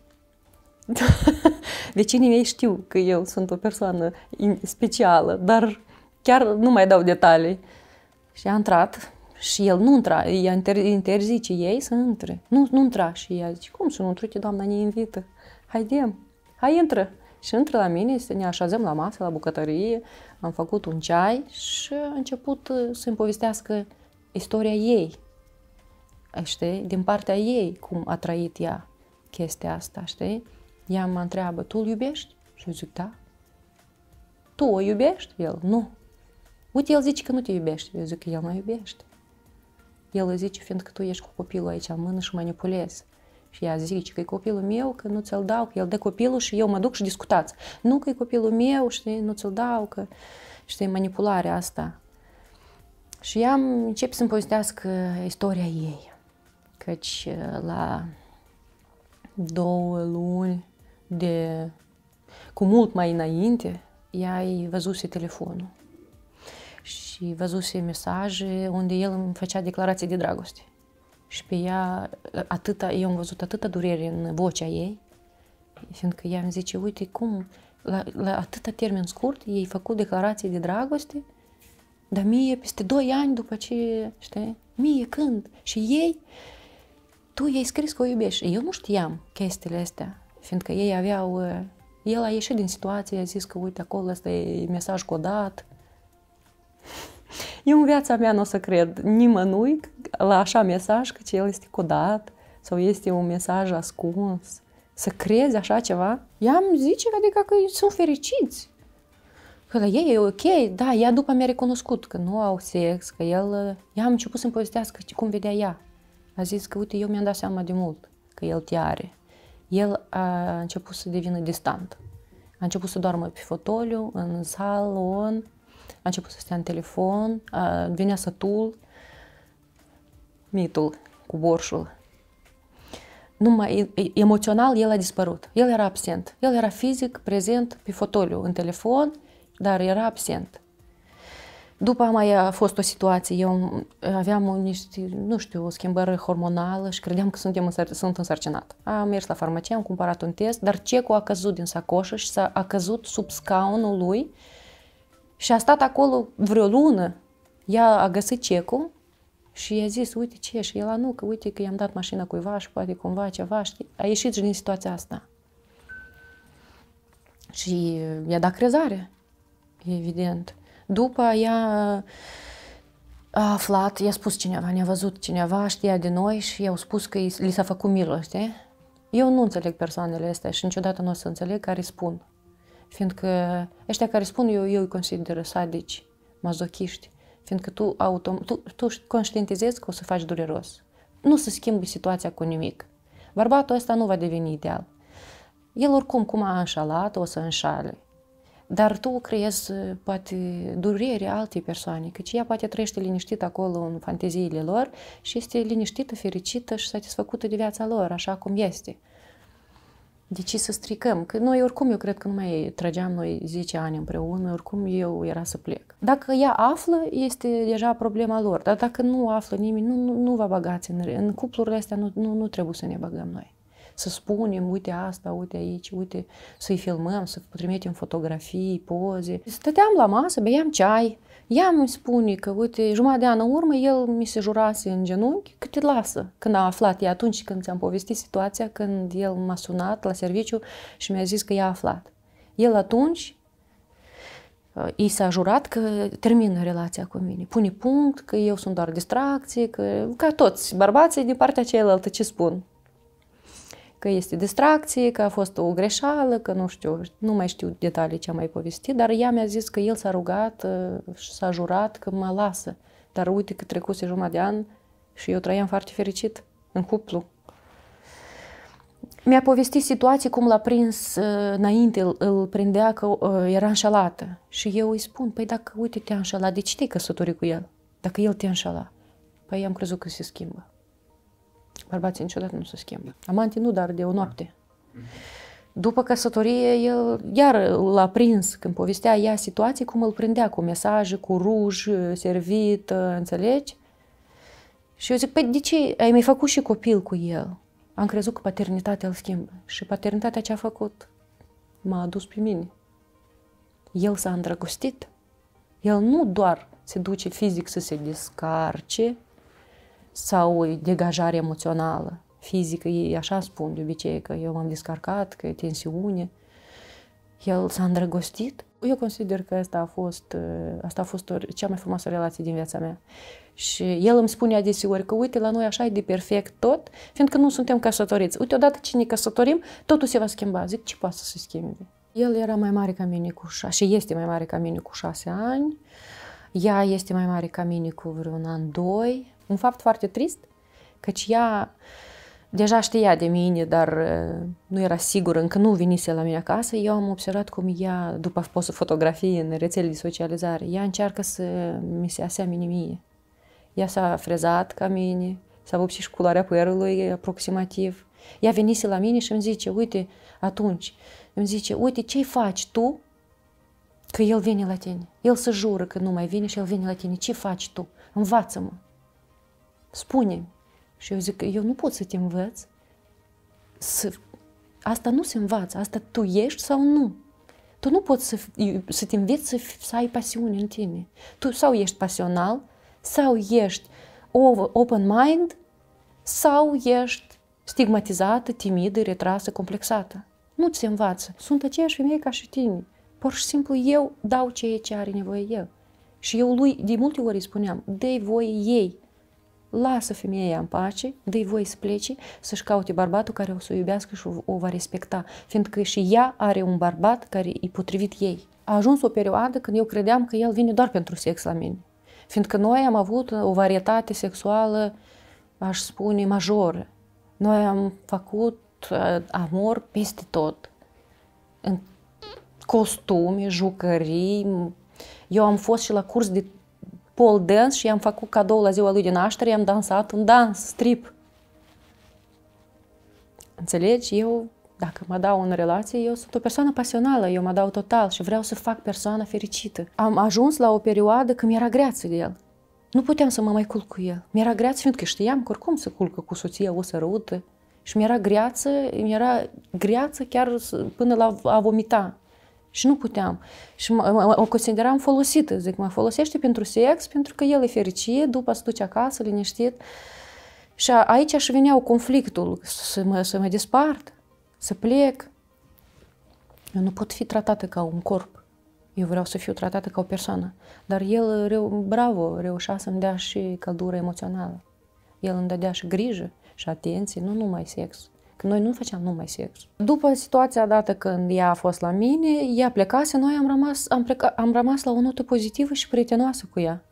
vecinii mei știu că eu sunt o persoană specială, dar chiar nu mai dau detalii. Și a intrat și el nu intra, ea interzice ei să intre. Nu, nu intra și ea zice, cum să nu intru, doamna ne invită. Haidem, hai intră. Și între la mine, ne așezăm la masă, la bucătărie, am făcut un ceai și a început uh, să-mi povestească istoria ei, știi, din partea ei, cum a trăit ea chestia asta, știi? Ea mă întreabă, tu îl iubești? Și eu zic, da. Tu o iubești? El, nu. Uite, el zice că nu te iubești. Eu zic că el mă iubește. El îi zice, fiindcă tu ești cu copilul aici în mână și manipulezi. Și ea zice că e copilul meu, că nu ți-l dau, că el de copilul și eu mă duc și discutați. Nu că e copilul meu, și nu ți-l dau, că, știi, manipularea asta. Și ea încep să-mi povestească istoria ei. Căci uh, la două luni de... cu mult mai înainte, ea îi văzuse telefonul și văzuse mesaje unde el îmi făcea declarații de dragoste și pe ea, atâta, eu am văzut atâta durere în vocea ei, fiindcă ea îmi zice, uite cum, la, la atâta termen scurt, ei făcut declarații de dragoste, dar mie peste 2 ani după ce, știi, mie când? Și ei, tu ei scris că o iubești. Eu nu știam chestiile astea, fiindcă ei aveau, el a ieșit din situație, a zis că uite acolo ăsta e mesaj codat. Eu în viața mea nu o să cred nimănui la așa mesaj că el este codat sau este un mesaj ascuns. Să crezi așa ceva? Ea îmi zice adică că sunt fericiți. Că la ei e ok, da, ea după mi-a recunoscut că nu au sex, că el... Ea a început să-mi povestească cum vedea ea. A zis că, uite, eu mi-am dat seama de mult că el te are. El a început să devină distant. A început să doarmă pe fotoliu, în salon, a început să stea în telefon, a, venea sătul, mitul cu borșul. Numai emoțional el a dispărut. El era absent. El era fizic prezent pe fotoliu, în telefon, dar era absent. După mai a fost o situație, eu aveam niște, nu știu, o schimbare hormonală și credeam că suntem însăr- sunt însărcinat. Am mers la farmacie, am cumpărat un test, dar cecul a căzut din sacoșă și s-a, a căzut sub scaunul lui și a stat acolo vreo lună. Ea a găsit cecul și i-a zis, uite ce, și el a nu, că uite că i-am dat mașina cuiva și poate cumva ceva, știi? A ieșit și din situația asta. Și i-a dat crezare, evident. După ea a aflat, i-a spus cineva, ne-a văzut cineva, știa de noi și i-au spus că li s-a făcut milă, știi? Eu nu înțeleg persoanele astea și niciodată nu o să înțeleg care spun Fiindcă ăștia care spun eu, eu îi consider sadici, mazochiști, fiindcă tu, auto, tu, tu conștientizezi că o să faci dureros. Nu se schimbi situația cu nimic. Bărbatul ăsta nu va deveni ideal. El oricum cum a înșalat, o să înșale. Dar tu creezi poate durerea altei persoane, căci ea poate trăiește liniștit acolo în fanteziile lor și este liniștită, fericită și satisfăcută de viața lor, așa cum este. De ce să stricăm? Că noi oricum, eu cred că nu mai trăgeam noi 10 ani împreună, oricum eu era să plec. Dacă ea află, este deja problema lor, dar dacă nu află nimeni, nu, nu, nu vă băgați în, în cuplurile astea, nu, nu, nu trebuie să ne băgăm noi. Să spunem, uite asta, uite aici, uite, să-i filmăm, să trimitem fotografii, poze. Stăteam la masă, beam ceai, ea îmi spune că, uite, jumătate de an în urmă, el mi se jurase în genunchi că te lasă. Când a aflat ea atunci când ți-am povestit situația, când el m-a sunat la serviciu și mi-a zis că i-a aflat. El atunci i s-a jurat că termină relația cu mine, pune punct, că eu sunt doar distracție, că ca toți bărbații din partea cealaltă ce spun că este distracție, că a fost o greșeală, că nu știu, nu mai știu detalii ce am mai povestit, dar ea mi-a zis că el s-a rugat uh, și s-a jurat că mă lasă. Dar uite că trecuse jumătate de an și eu trăiam foarte fericit în cuplu. Mi-a povestit situații cum l-a prins uh, înainte, îl, îl prindea că uh, era înșelată. Și eu îi spun, păi dacă uite te-a înșelat, de ce te-ai căsătorit cu el? Dacă el te-a înșelat. Păi am crezut că se schimbă. Bărbații niciodată nu se schimbă. Amantii nu, dar de o noapte. După căsătorie, el iar l-a prins când povestea ea situații, cum îl prindea cu mesaje, cu ruj, servit, înțelegi? Și eu zic, păi de ce ai mai făcut și copil cu el? Am crezut că paternitatea îl schimbă. Și paternitatea ce a făcut? M-a adus pe mine. El s-a îndrăgostit. El nu doar se duce fizic să se descarce, sau degajare emoțională, fizică. Ei așa spun de obicei că eu m-am descarcat, că e tensiune. El s-a îndrăgostit. Eu consider că asta a fost, ă, asta a fost cea mai frumoasă relație din viața mea. Și el îmi spune adeseori că uite, la noi așa e de perfect tot, fiindcă nu suntem căsătoriți. Uite, odată ce ne căsătorim, totul se va schimba. Zic, ce poate să se schimbe? El era mai mare ca mine cu șase, și este mai mare ca mine cu șase ani. Ea este mai mare ca mine cu vreun an, doi. Un fapt foarte trist, căci ea deja știa de mine, dar uh, nu era sigură, încă nu venise la mine acasă. Eu am observat cum ea, după postul fotografiei în rețelele de socializare, ea încearcă să mi se asemene mie. Ea s-a frezat ca mine, s-a văzut și culoarea părului aproximativ. Ea venise la mine și îmi zice, uite, atunci, îmi zice, uite, ce faci tu că el vine la tine? El se jură că nu mai vine și el vine la tine. Ce faci tu? Învață-mă spune. Și eu zic, eu nu pot să te învăț. Să... Asta nu se învață, asta tu ești sau nu. Tu nu poți să, să te înveți să, să ai pasiune în tine. Tu sau ești pasional, sau ești open mind, sau ești stigmatizată, timidă, retrasă, complexată. Nu ți se învață. Sunt aceeași femei ca și tine. Pur și simplu eu dau ceea ce are nevoie el. Și eu lui de multe ori îi spuneam, dă voie ei lasă femeia în pace, dă-i voie să plece, să-și caute bărbatul care o să o iubească și o, o va respecta, fiindcă și ea are un bărbat care e potrivit ei. A ajuns o perioadă când eu credeam că el vine doar pentru sex la mine, fiindcă noi am avut o varietate sexuală, aș spune, majoră. Noi am făcut uh, amor peste tot, în costume, jucării. Eu am fost și la curs de pole dance și i-am făcut cadou la ziua lui de naștere, i-am dansat un dans, strip. Înțelegi? Eu, dacă mă dau în relație, eu sunt o persoană pasională, eu mă dau total și vreau să fac persoana fericită. Am ajuns la o perioadă când mi-era greață de el. Nu puteam să mă mai culc cu el. Mi-era greață, fiindcă știam că oricum se culcă cu soția o să răută. Și mi-era greață, mi-era greață chiar până la a vomita. Și nu puteam. Și mă, o consideram folosită. Zic, mă folosește pentru sex, pentru că el e fericit, după se duce acasă, liniștit. Și aici aș venea conflictul, să mă, să mă despart, să plec. Eu nu pot fi tratată ca un corp. Eu vreau să fiu tratată ca o persoană. Dar el, reu, bravo, reușea să-mi dea și căldură emoțională. El îmi dădea și grijă și atenție, nu numai sex că noi nu făceam numai sex. După situația dată când ea a fost la mine, ea plecase, noi am rămas, am, pleca, am rămas la o notă pozitivă și prietenoasă cu ea.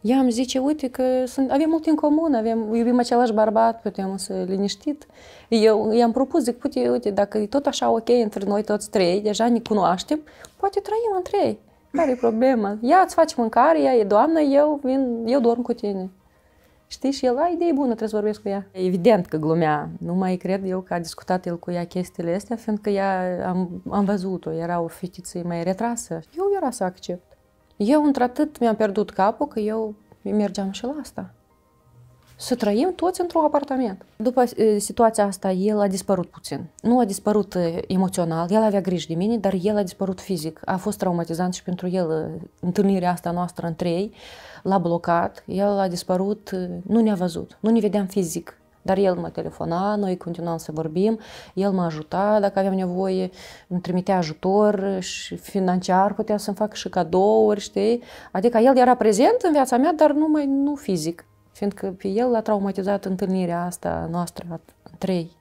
Ea îmi zice, uite că sunt, avem mult în comun, avem, iubim același bărbat, putem să liniștit. Eu i-am propus, zic, pute, uite, dacă e tot așa ok între noi toți trei, deja ne cunoaștem, poate trăim între ei. Care e problema? Ea îți face mâncare, ea e doamnă, eu, vin, eu dorm cu tine. Știi, și el, ai idee bună, trebuie să vorbesc cu ea. Evident că glumea, nu mai cred eu că a discutat el cu ea chestiile astea, fiindcă ea, am, am văzut-o, era o fetiță mai retrasă. Eu era să accept. Eu, într-atât, mi-am pierdut capul că eu mergeam și la asta. Să trăim toți într-un apartament. După situația asta, el a dispărut puțin. Nu a dispărut emoțional, el avea grijă de mine, dar el a dispărut fizic. A fost traumatizant și pentru el întâlnirea asta noastră între ei l-a blocat, el a dispărut, nu ne-a văzut, nu ne vedeam fizic. Dar el mă telefona, noi continuam să vorbim, el mă ajuta dacă aveam nevoie, îmi trimitea ajutor și financiar putea să-mi fac și cadouri, știi? Adică el era prezent în viața mea, dar numai nu fizic, fiindcă pe el l-a traumatizat întâlnirea asta noastră, trei.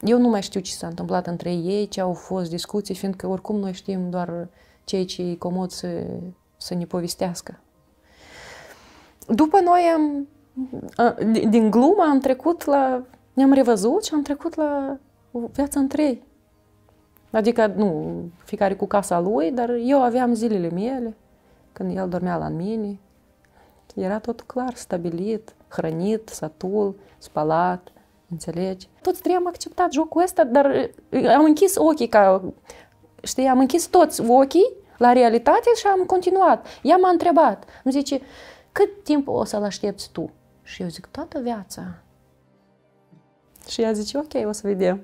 Eu nu mai știu ce s-a întâmplat între ei, ce au fost discuții, fiindcă oricum noi știm doar cei ce i comod să, să ne povestească după noi am, din glumă am trecut la, ne-am revăzut și am trecut la o viață întrei. Adică, nu, fiecare cu casa lui, dar eu aveam zilele mele, când el dormea la mine. Era tot clar, stabilit, hrănit, satul, spalat, înțelegi? Toți trei am acceptat jocul ăsta, dar am închis ochii ca, știi, am închis toți ochii la realitate și am continuat. Ea m-a întrebat, îmi zice, cât timp o să-l aștepți tu? Și eu zic, toată viața. Și ea zice, ok, o să vedem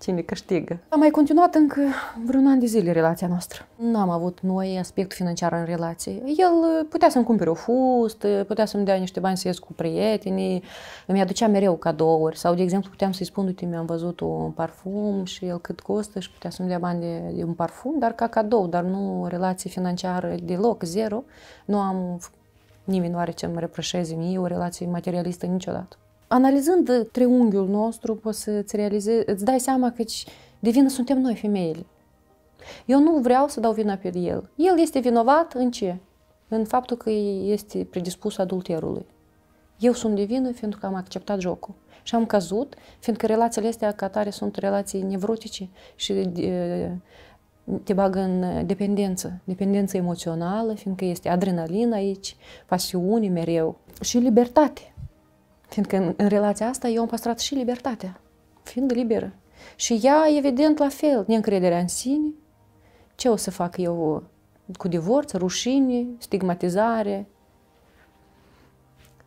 cine câștigă. Am mai continuat încă vreun an de zile relația noastră. N-am avut noi aspect financiar în relație. El uh, putea să-mi cumpere o fustă, putea să-mi dea niște bani să ies cu prietenii, îmi aducea mereu cadouri sau, de exemplu, puteam să-i spun, uite, mi-am văzut un parfum și el cât costă și putea să-mi dea bani de, de un parfum, dar ca cadou, dar nu relație financiară deloc, zero. Nu am Nimeni nu are ce mă reproșeze mie o relație materialistă niciodată. Analizând uh, triunghiul nostru, poți să-ți realizezi, îți dai seama că de vină suntem noi, femeile. Eu nu vreau să dau vina pe el. El este vinovat în ce? În faptul că este predispus adulterului. Eu sunt de vină că am acceptat jocul. Și am căzut, fiindcă relațiile astea ca tare sunt relații nevrotice și de, uh, de, te bagă în uh, dependență, dependență emoțională, fiindcă este adrenalină aici, pasiune mereu și libertate. Fiindcă în, în relația asta eu am păstrat și libertatea, fiind liberă. Și ea, evident, la fel, neîncrederea în sine, ce o să fac eu cu divorț, rușine, stigmatizare,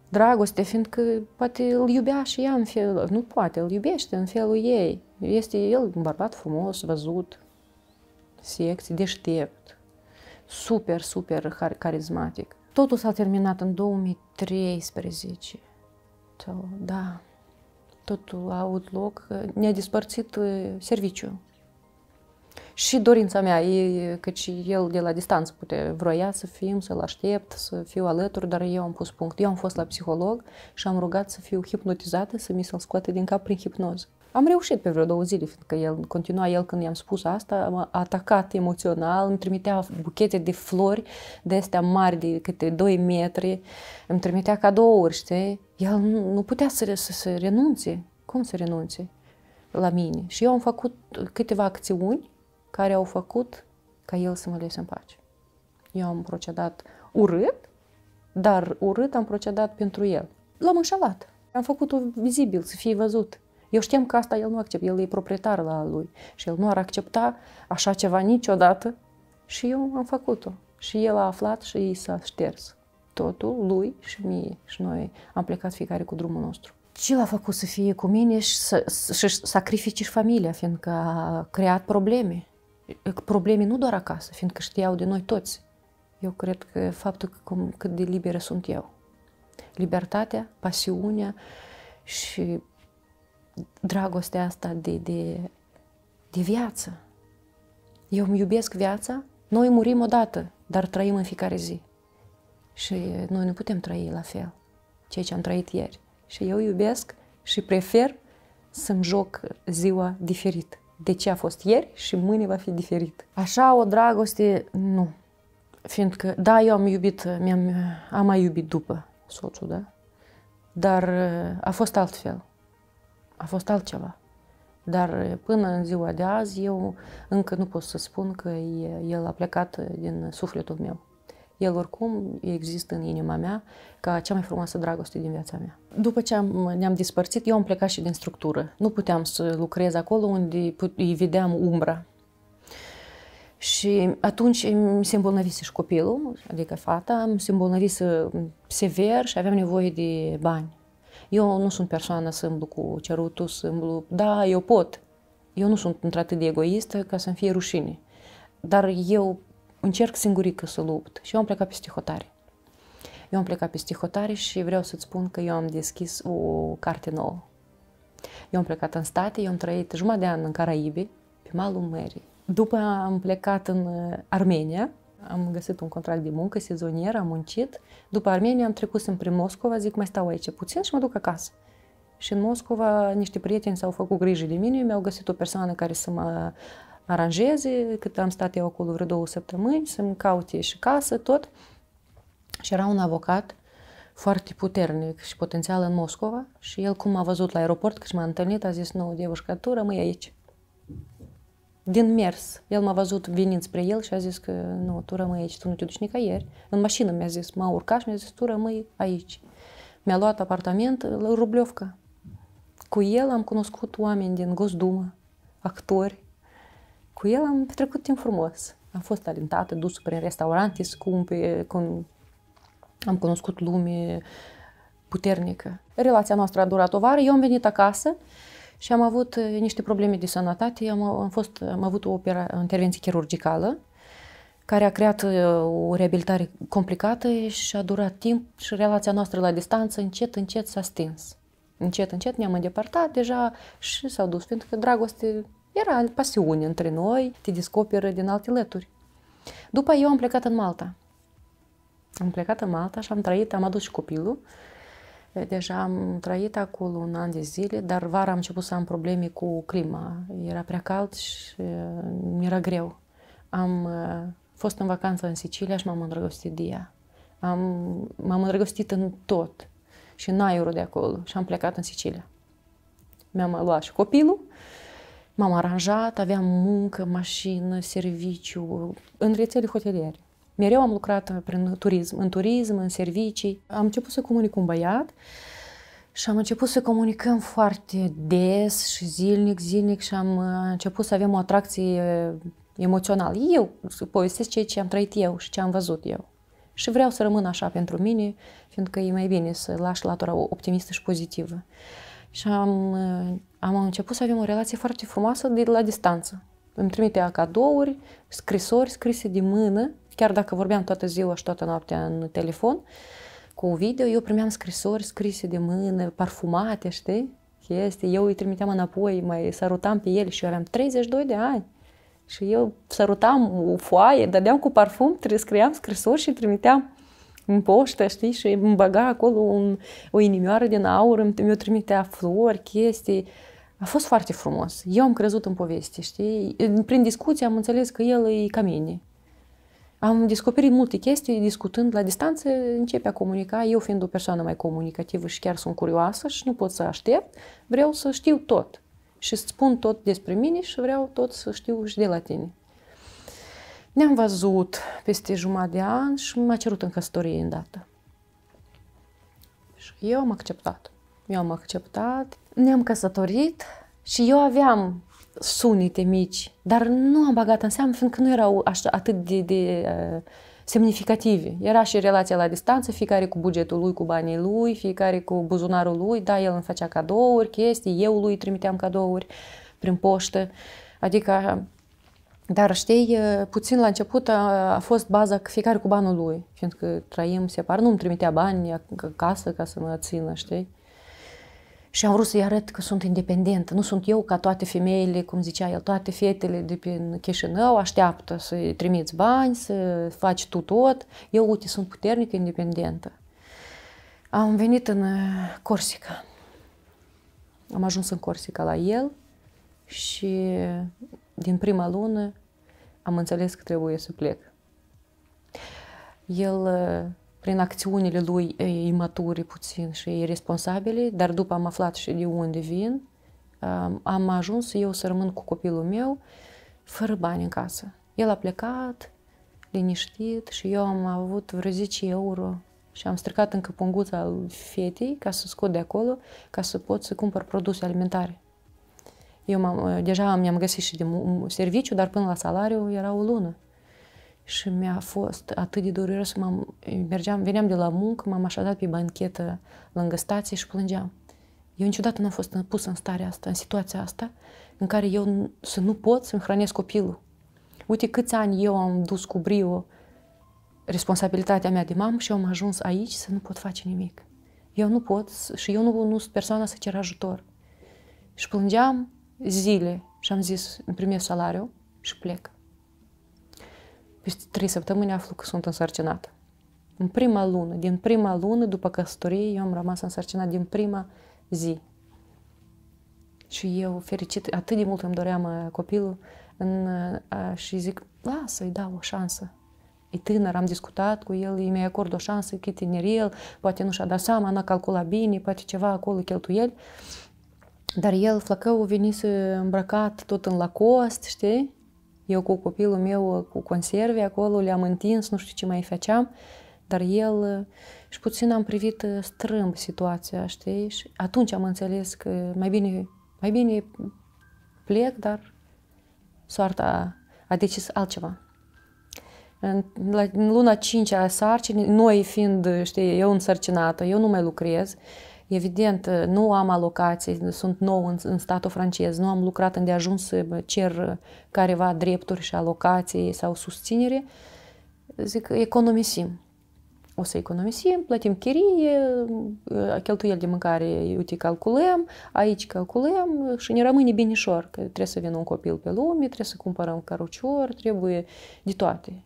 dragoste, fiindcă poate îl iubea și ea în felul nu poate, îl iubește în felul ei. Este el un bărbat frumos, văzut, sexy, deștept, super, super carismatic. Totul s-a terminat în 2013. Da, totul a avut loc. Ne-a despărțit uh, serviciul. Și dorința mea e căci el de la distanță pute vroia să fim, să-l aștept, să fiu alături, dar eu am pus punct. Eu am fost la psiholog și am rugat să fiu hipnotizată, să mi se-l scoate din cap prin hipnoză. Am reușit pe vreo două zile, fiindcă el continua, el când i-am spus asta, m-a atacat emoțional, îmi trimitea buchete de flori de astea mari, de câte 2 metri, îmi trimitea cadouri, știi? El nu, putea să, să, să renunțe. Cum să renunțe la mine? Și eu am făcut câteva acțiuni care au făcut ca el să mă lase în pace. Eu am procedat urât, dar urât am procedat pentru el. L-am înșelat. Am făcut-o vizibil, să fie văzut. Eu știam că asta el nu acceptă, el e proprietar la lui și el nu ar accepta așa ceva niciodată și eu am făcut-o. Și el a aflat și i s-a șters totul lui și mie și noi am plecat fiecare cu drumul nostru. Ce l-a făcut să fie cu mine și să să sacrifici și familia, fiindcă a creat probleme. Probleme nu doar acasă, fiindcă știau de noi toți. Eu cred că faptul că cum, cât de liberă sunt eu. Libertatea, pasiunea și dragostea asta de, de, de viață. Eu îmi iubesc viața, noi murim odată, dar trăim în fiecare zi. Și noi nu putem trăi la fel, ceea ce am trăit ieri. Și eu iubesc și prefer să-mi joc ziua diferit. De ce a fost ieri și mâine va fi diferit. Așa o dragoste, nu. Fiindcă, da, eu am iubit, mi-am, am mai iubit după soțul, da? Dar uh, a fost altfel a fost altceva. Dar până în ziua de azi, eu încă nu pot să spun că el a plecat din sufletul meu. El oricum există în inima mea ca cea mai frumoasă dragoste din viața mea. După ce am, ne-am dispărțit, eu am plecat și din structură. Nu puteam să lucrez acolo unde îi vedeam umbra. Și atunci mi se îmbolnăvise și copilul, adică fata, mi se îmbolnăvise sever și aveam nevoie de bani. Eu nu sunt persoană să cu cerutul, să Da, eu pot. Eu nu sunt într-atât de egoistă ca să-mi fie rușine. Dar eu încerc singurică să lupt și eu am plecat peste hotare. Eu am plecat peste hotare și vreau să-ți spun că eu am deschis o carte nouă. Eu am plecat în state, eu am trăit jumătate de an în Caraibe, pe malul mării. După am plecat în uh, Armenia, am găsit un contract de muncă sezonier, am muncit. După Armenia am trecut în prin Moscova, zic mai stau aici puțin și mă duc acasă. Și în Moscova niște prieteni s-au făcut grijă de mine, mi-au găsit o persoană care să mă aranjeze, cât am stat eu acolo vreo două săptămâni, să-mi caute și casă, tot. Și era un avocat foarte puternic și potențial în Moscova și el cum m-a văzut la aeroport, și m-a întâlnit, a zis, nu, devușcă, tu rămâi aici din mers. El m-a văzut venind spre el și a zis că nu, tu rămâi aici, tu nu te duci nicăieri. În mașină mi-a zis, m-a urcat și mi-a zis, tu rămâi aici. Mi-a luat apartament la Rubliovca. Cu el am cunoscut oameni din Gosdumă, actori. Cu el am petrecut timp frumos. Am fost talentată, dus prin restaurante scumpe, cum am cunoscut lume puternică. Relația noastră a durat o vară, eu am venit acasă, și am avut eh, niște probleme de sănătate. Am, am, fost, am avut o opera, intervenție chirurgicală care a creat eh, o reabilitare complicată și a durat timp și relația noastră la distanță încet, încet s-a stins. Încet, încet ne-am îndepărtat deja și s-au dus, pentru că dragoste era pasiune între noi, te descoperă din alte lături. După eu am plecat în Malta. Am plecat în Malta și am trăit, am adus și copilul Э, Deja am trăit acolo un an de zile, dar vara am început să am probleme cu clima. Era prea cald și mi-era greu. Am fost în vacanță în Sicilia și m-am îndrăgostit de ea. Am, m-am îndrăgostit în tot și în aerul de acolo și am plecat în Sicilia. Mi-am luat și copilul, m-am aranjat, aveam muncă, mașină, serviciu, în rețele hoteliere. Mereu am lucrat prin turism, în turism, în servicii. Am început să comunic cu un băiat și am început să comunicăm foarte des și zilnic, zilnic și am uh, început să avem o atracție emoțională. Eu povestesc ceea ce am trăit eu și ce am văzut eu. Și vreau să rămân așa pentru mine, fiindcă e mai bine să lași latura optimistă și pozitivă. Și am, uh, am început să avem o relație foarte frumoasă de la distanță. Îmi trimitea cadouri, scrisori scrise de mână, chiar dacă vorbeam toată ziua și toată noaptea în telefon cu video, eu primeam scrisori scrise de mână, parfumate, știi? Este, eu îi trimiteam înapoi, mai sărutam pe el și eu aveam 32 de ani. Și eu sărutam o foaie, dădeam cu parfum, scriam scrisori și trimiteam în poștă, știi, și îmi băga acolo un, o inimioară din aur, îmi, mi-o trimitea flori, chestii. A fost foarte frumos. Eu am crezut în poveste, știi? Prin discuție am înțeles că el e ca mine. Am descoperit multe chestii discutând la distanță, începe a comunica, eu fiind o persoană mai comunicativă și chiar sunt curioasă și nu pot să aștept, vreau să știu tot și să spun tot despre mine și vreau tot să știu și de la tine. Ne-am văzut peste jumătate de an și m-a cerut în căsătorie îndată. Și eu am acceptat. Eu am acceptat, ne-am căsătorit și eu aveam sunete mici, dar nu am bagat în seamă, fiindcă nu erau așa, atât de, de uh, semnificative. Era și relația la distanță, fiecare cu bugetul lui, cu banii lui, fiecare cu buzunarul lui, da, el îmi făcea cadouri, chestii, eu lui trimiteam cadouri prin poștă. Adică, dar știi, uh, puțin la început a, a fost baza că fiecare cu banul lui, fiindcă trăim separat, nu îmi trimitea bani acasă ca să mă țină, știi? Și am vrut să-i arăt că sunt independentă. Nu sunt eu ca toate femeile, cum zicea el, toate fetele de prin Chișinău așteaptă să-i trimiți bani, să faci tu tot. Eu, uite, sunt puternică, independentă. Am venit în uh, Corsica. Am ajuns în Corsica la el și din prima lună am înțeles că trebuie să plec. El uh, prin acțiunile lui maturi puțin și irresponsabile, dar după am aflat și de unde vin, am ajuns eu să rămân cu copilul meu fără bani în casă. El a plecat, liniștit și eu am avut vreo 10 euro și am stricat încă punguța al fetei ca să scot de acolo, ca să pot să cumpăr produse alimentare. Eu am deja mi-am găsit și de serviciu, dar până la salariu era o lună și mi-a fost atât de dureros. M-am, mergeam, veneam de la muncă, m-am așadat pe banchetă lângă stație și plângeam. Eu niciodată n-am fost pus în starea asta, în situația asta, în care eu să nu pot să-mi hrănesc copilul. Uite câți ani eu am dus cu brio responsabilitatea mea de mamă și eu am ajuns aici să nu pot face nimic. Eu nu pot și eu nu, nu sunt persoana să cer ajutor. Și plângeam zile și am zis, îmi primesc salariu și plec. Peste trei săptămâni aflu că sunt însărcinată. În prima lună, din prima lună după căsătorie, eu am rămas însărcinat din prima zi. Și eu, fericit, atât de mult îmi doream uh, copilul în, uh, a, și zic, lasă-i dau o șansă. E tânăr, am discutat cu el, îi acord o șansă, că e tinerel, poate nu și-a dat seama, n-a calculat bine, poate ceva acolo cheltuieli. Dar el, flăcău, venise îmbrăcat tot în lacost, știi? Eu cu copilul meu, cu conserve acolo, le-am întins, nu știu ce mai făceam, dar el și puțin am privit uh, strâmb situația, știi? Și atunci am înțeles că mai bine, mai bine plec, dar soarta a decis altceva. În, la, în luna 5 a sarcinii, noi fiind, știi, eu însărcinată, eu nu mai lucrez, Evident, nu am alocații, sunt nou în, în statul francez, nu am lucrat îndeajuns să cer careva drepturi și alocații sau susținere. Zic, economisim. O să economisim, plătim chirie, cheltuieli de mâncare, uite, calculăm, aici calculăm și ne rămâne binișor, că trebuie să vină un copil pe lume, trebuie să cumpărăm carucior, trebuie de toate.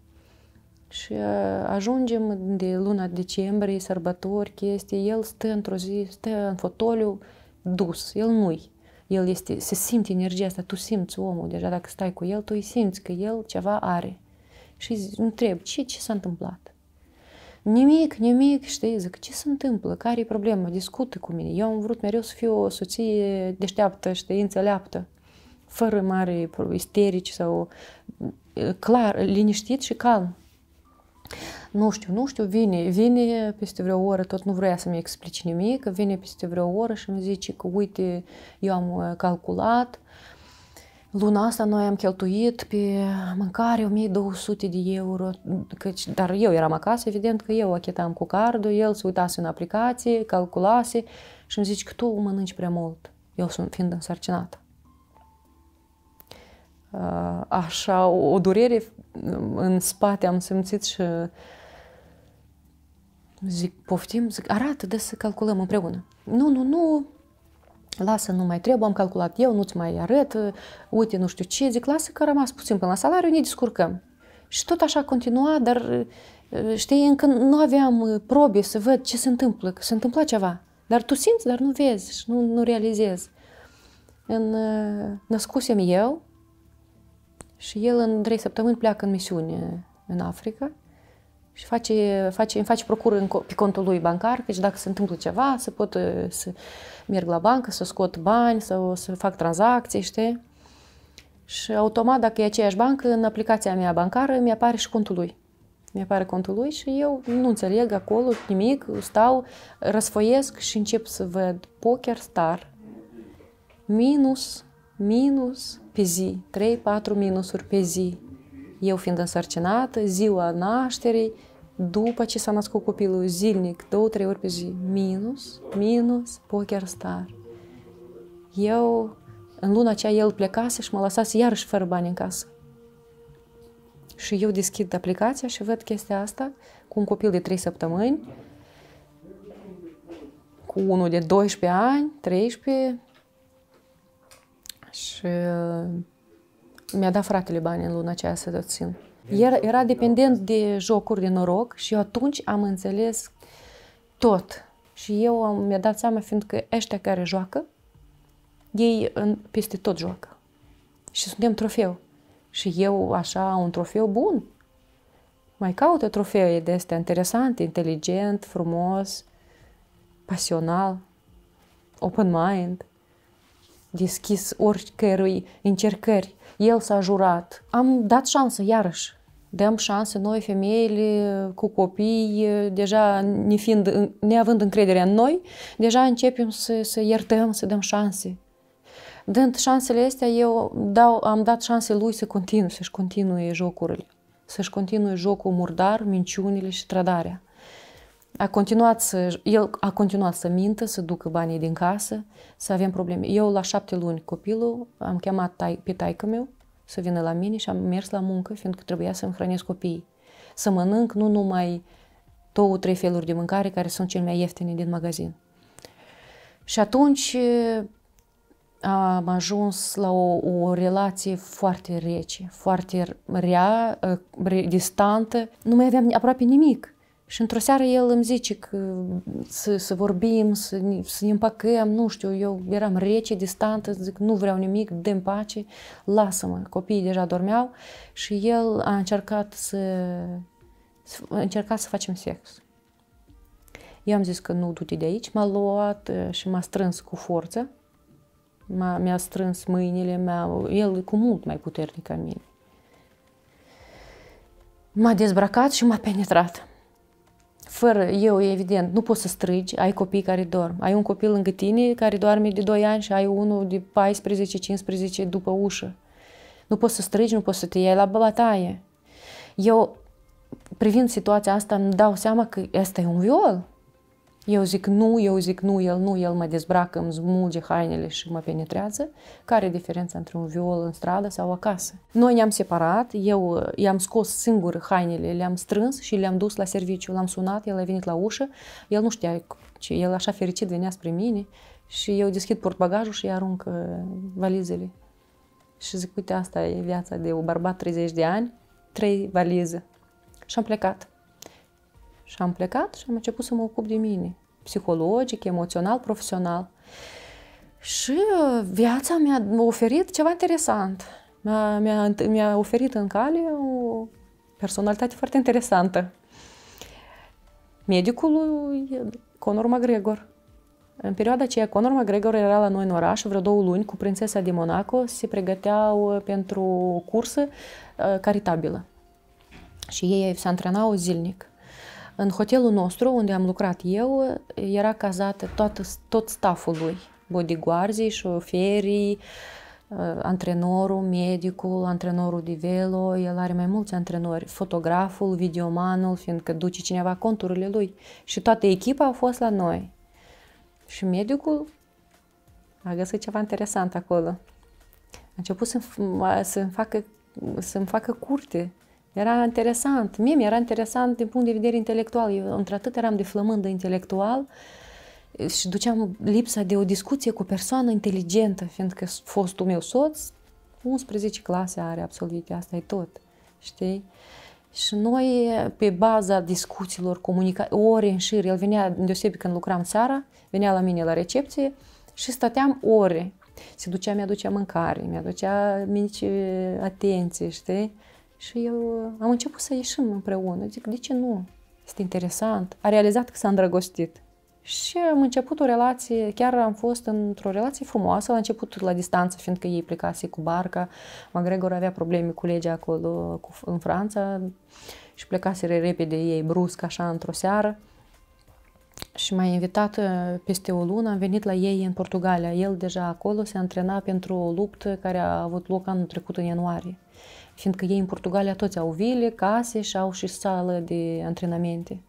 Și uh, ajungem de luna decembrie, sărbători, chestii, el stă într-o zi, stă în fotoliu dus, el nu-i. El este, se simte energia asta, tu simți omul deja, dacă stai cu el, tu îi simți că el ceva are. Și întreb, ce, ce s-a întâmplat? Nimic, nimic, știi, zic, ce se întâmplă? Care e problema? Discută cu mine. Eu am vrut mereu să fiu o soție deșteaptă, știi, înțeleaptă, fără mare isterici sau uh, clar, liniștit și calm nu știu, nu știu, vine, vine peste vreo oră, tot nu vrea să-mi explici nimic, vine peste vreo oră și îmi zice că uite, eu am uh, calculat, luna asta noi am cheltuit pe mâncare 1200 de euro, căci, dar eu eram acasă, evident că eu achetam cu cardul, el se uitase în aplicație, calculase și îmi zice că tu mănânci prea mult, eu sunt fiind însărcinată așa, o durere în spate am simțit și zic, poftim, zic, arată, de să calculăm împreună. Nu, nu, nu, lasă, nu mai trebuie, am calculat eu, nu-ți mai arăt, uite, nu știu ce, zic, lasă că a rămas puțin până la salariu, ne descurcăm. Și tot așa continua, dar știi, încă nu aveam uh, probe să văd ce se întâmplă, că se întâmpla ceva. Dar tu simți, dar nu vezi și nu, nu realizezi. În, uh, născusem eu, și el în trei săptămâni pleacă în misiune în Africa și face, face, îmi face procură în, pe contul lui bancar, căci deci dacă se întâmplă ceva, să pot uh, să merg la bancă, să scot bani sau să fac tranzacții, știi? Și automat, dacă e aceeași bancă, în aplicația mea bancară mi-apare și contul lui. Mi-apare contul lui și eu nu înțeleg acolo nimic, stau, răsfoiesc și încep să văd poker star. Minus, minus, pe zi, 3-4 minusuri pe zi. Eu fiind însărcinată, ziua nașterii, după ce s-a născut copilul zilnic, două, trei ori pe zi, minus, minus, poker star. Eu, în luna aceea, el plecase și mă lăsase iarăși fără bani în casă. Și eu deschid aplicația și văd chestia asta cu un copil de 3 săptămâni, cu unul de 12 ani, 13, și uh, mi-a dat fratele bani în luna aceea să țin. Era, era dependent de jocuri de noroc și eu atunci am înțeles tot. Și eu am, mi-a dat seama, fiindcă ăștia care joacă, ei în, peste tot joacă. Și suntem trofeu. Și eu așa, un trofeu bun. Mai caută trofee de astea interesante, inteligent, frumos, pasional, open mind deschis oricărui încercări. El s-a jurat. Am dat șansă, iarăși. Dăm șanse noi, femeile, cu copii, deja fiind, neavând încrederea în noi, deja începem să, să iertăm, să dăm șanse. Dând șansele astea, eu dau, am dat șanse lui să continue, să-și continue jocurile, să-și continue jocul murdar, minciunile și trădarea a continuat să, el a continuat să mintă, să ducă banii din casă, să avem probleme. Eu, la șapte luni, copilul, am chemat tai, pe taică meu să vină la mine și am mers la muncă, fiindcă trebuia să-mi hrănesc copiii. Să mănânc nu numai două, trei feluri de mâncare care sunt cele mai ieftine din magazin. Și atunci am ajuns la o, o relație foarte rece, foarte rea, distantă. Nu mai aveam aproape nimic. Și într-o seară el îmi zice că să, să vorbim, să, să ne împăcăm, nu știu, eu eram rece, distantă, zic, nu vreau nimic, dăm pace, lasă-mă, copiii deja dormeau și el a încercat să, a încercat să facem sex. Eu am zis că nu, du-te de aici, m-a luat uh, și m-a strâns cu forță, m-a, mi-a strâns mâinile, mi-a, el e cu mult mai puternic ca mine. M-a dezbracat și m-a penetrat fără eu, evident, nu poți să strigi, ai copii care dorm. Ai un copil lângă tine care doarme de 2 ani și ai unul de 14-15 după ușă. Nu poți să strigi, nu poți să te iei la bătaie. Eu, privind situația asta, îmi dau seama că asta e un viol. Eu zic nu, eu zic nu, el nu, el mă dezbracă, îmi smulge hainele și mă penetrează. Care e diferența între un viol în stradă sau acasă? Noi ne-am separat, eu uh, i-am scos singur hainele, le-am strâns și le-am dus la serviciu. L-am sunat, el a venit la ușă, el nu știa ce, el așa fericit venea spre mine și eu deschid portbagajul și arunc uh, valizele. Și zic, uite, asta e viața de un bărbat 30 de ani, trei valize. Și am plecat. Și am plecat și am început să mă ocup de mine, psihologic, emoțional, profesional. Și uh, viața mi-a oferit ceva interesant. Mi-a, mi-a, mi-a oferit în cale o personalitate foarte interesantă. Medicul Conor McGregor. În perioada aceea, Conor McGregor era la noi în oraș vreo două luni cu prințesa de Monaco, se pregăteau uh, pentru o cursă uh, caritabilă. Și ei se antrenau zilnic. În hotelul nostru, unde am lucrat eu, era cazată toată, tot stafful lui, bodyguardii, șoferii, uh, antrenorul, medicul, antrenorul de velo, el are mai mulți antrenori, fotograful, videomanul, fiindcă duce cineva conturile lui. Și toată echipa a fost la noi. Și medicul a găsit ceva interesant acolo. A început să-mi, să facă, să-mi facă curte era interesant. Mie mi-era interesant din punct de vedere intelectual. Eu într-atât eram de flămândă intelectual și duceam lipsa de o discuție cu o persoană inteligentă, fiindcă fostul meu soț 11 clase are absolvite, asta e tot, știi? Și noi, pe baza discuțiilor, comunica ore în șir, el venea, deosebit când lucram seara, venea la mine la recepție și stăteam ore. Se ducea, mi-aducea mâncare, mi-aducea mici eh, atenții, știi? Și eu uh, am început să ieșim împreună. Zic, de ce nu? Este interesant. A realizat că s-a îndrăgostit. Și am început o relație, chiar am fost într-o relație frumoasă la început, la distanță, fiindcă ei plecase cu barca. McGregor avea probleme cu legea acolo cu, în Franța și plecase repede ei brusc, așa, într-o seară. Și m-a invitat uh, peste o lună, am venit la ei în Portugalia. El deja acolo se antrena pentru o luptă care a avut loc anul trecut în ianuarie fiindcă ei în Portugalia toți au vile, case și au și sală de antrenamente.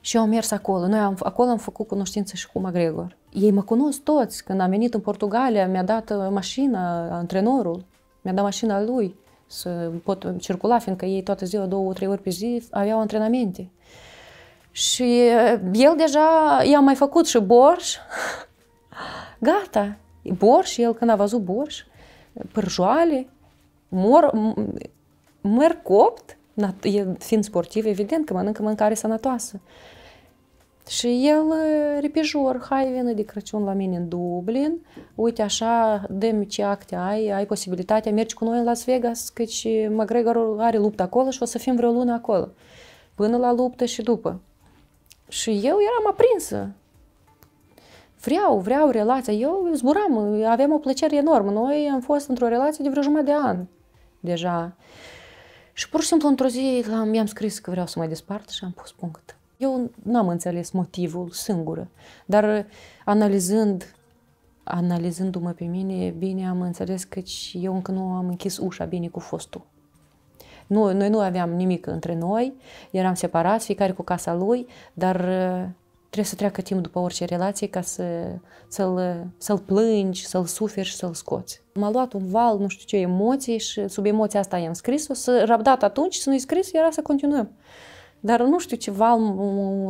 Și au am mers acolo. Noi am, acolo am făcut cunoștință și cu McGregor. Ei mă cunosc toți. Când am venit în Portugalia, mi-a dat uh, mașina, antrenorul, mi-a dat mașina lui să pot uh, circula, fiindcă ei toată ziua, două, trei ori pe zi, aveau antrenamente. Și uh, el deja, i-a mai făcut și borș. Gata, borș, el când a văzut borș, pârjoale, mor, merg copt, fiind sportiv, evident că mănâncă mâncare sănătoasă. Și el, repijor, hai vină de Crăciun la mine în Dublin, uite așa, dăm ce acte ai, ai posibilitatea, mergi cu noi în Las Vegas, căci McGregor are luptă acolo și o să fim vreo lună acolo, până la luptă și după. Și eu eram aprinsă, vreau, vreau relația. Eu zburam, aveam o plăcere enormă. Noi am fost într-o relație de vreo jumătate de an deja. Și pur și simplu într-o zi mi-am scris că vreau să mă despart și am pus punct. Eu n-am înțeles motivul singură, dar analizând analizându-mă pe mine, bine am înțeles că eu încă nu am închis ușa bine cu fostul. Nu, noi nu aveam nimic între noi, eram separați, fiecare cu casa lui, dar Trebuie să treacă timp după orice relație ca să, să-l, să-l plângi, să-l suferi și să-l scoți. M-a luat un val, nu știu ce, emoții și sub emoția asta i-am scris-o, să răbdat atunci, să nu-i scris, era să continuăm. Dar nu știu ce val,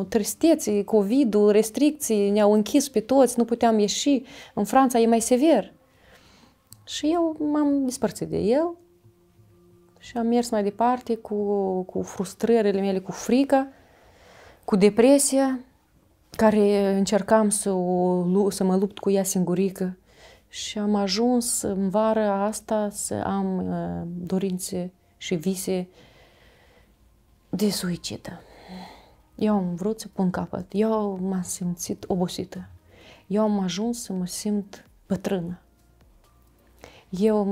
tristețe, COVID-ul, restricții, ne-au închis pe toți, nu puteam ieși. În Franța e mai sever. Și eu m-am despărțit de el și am mers mai departe cu, cu frustrările mele, cu frica, cu depresia care încercam să, o, să mă lupt cu ea singurică și am ajuns în vară asta să am uh, dorințe și vise de suicidă. Eu am vrut să pun capăt. Eu m-am simțit obosită. Eu am ajuns să mă simt bătrână. Eu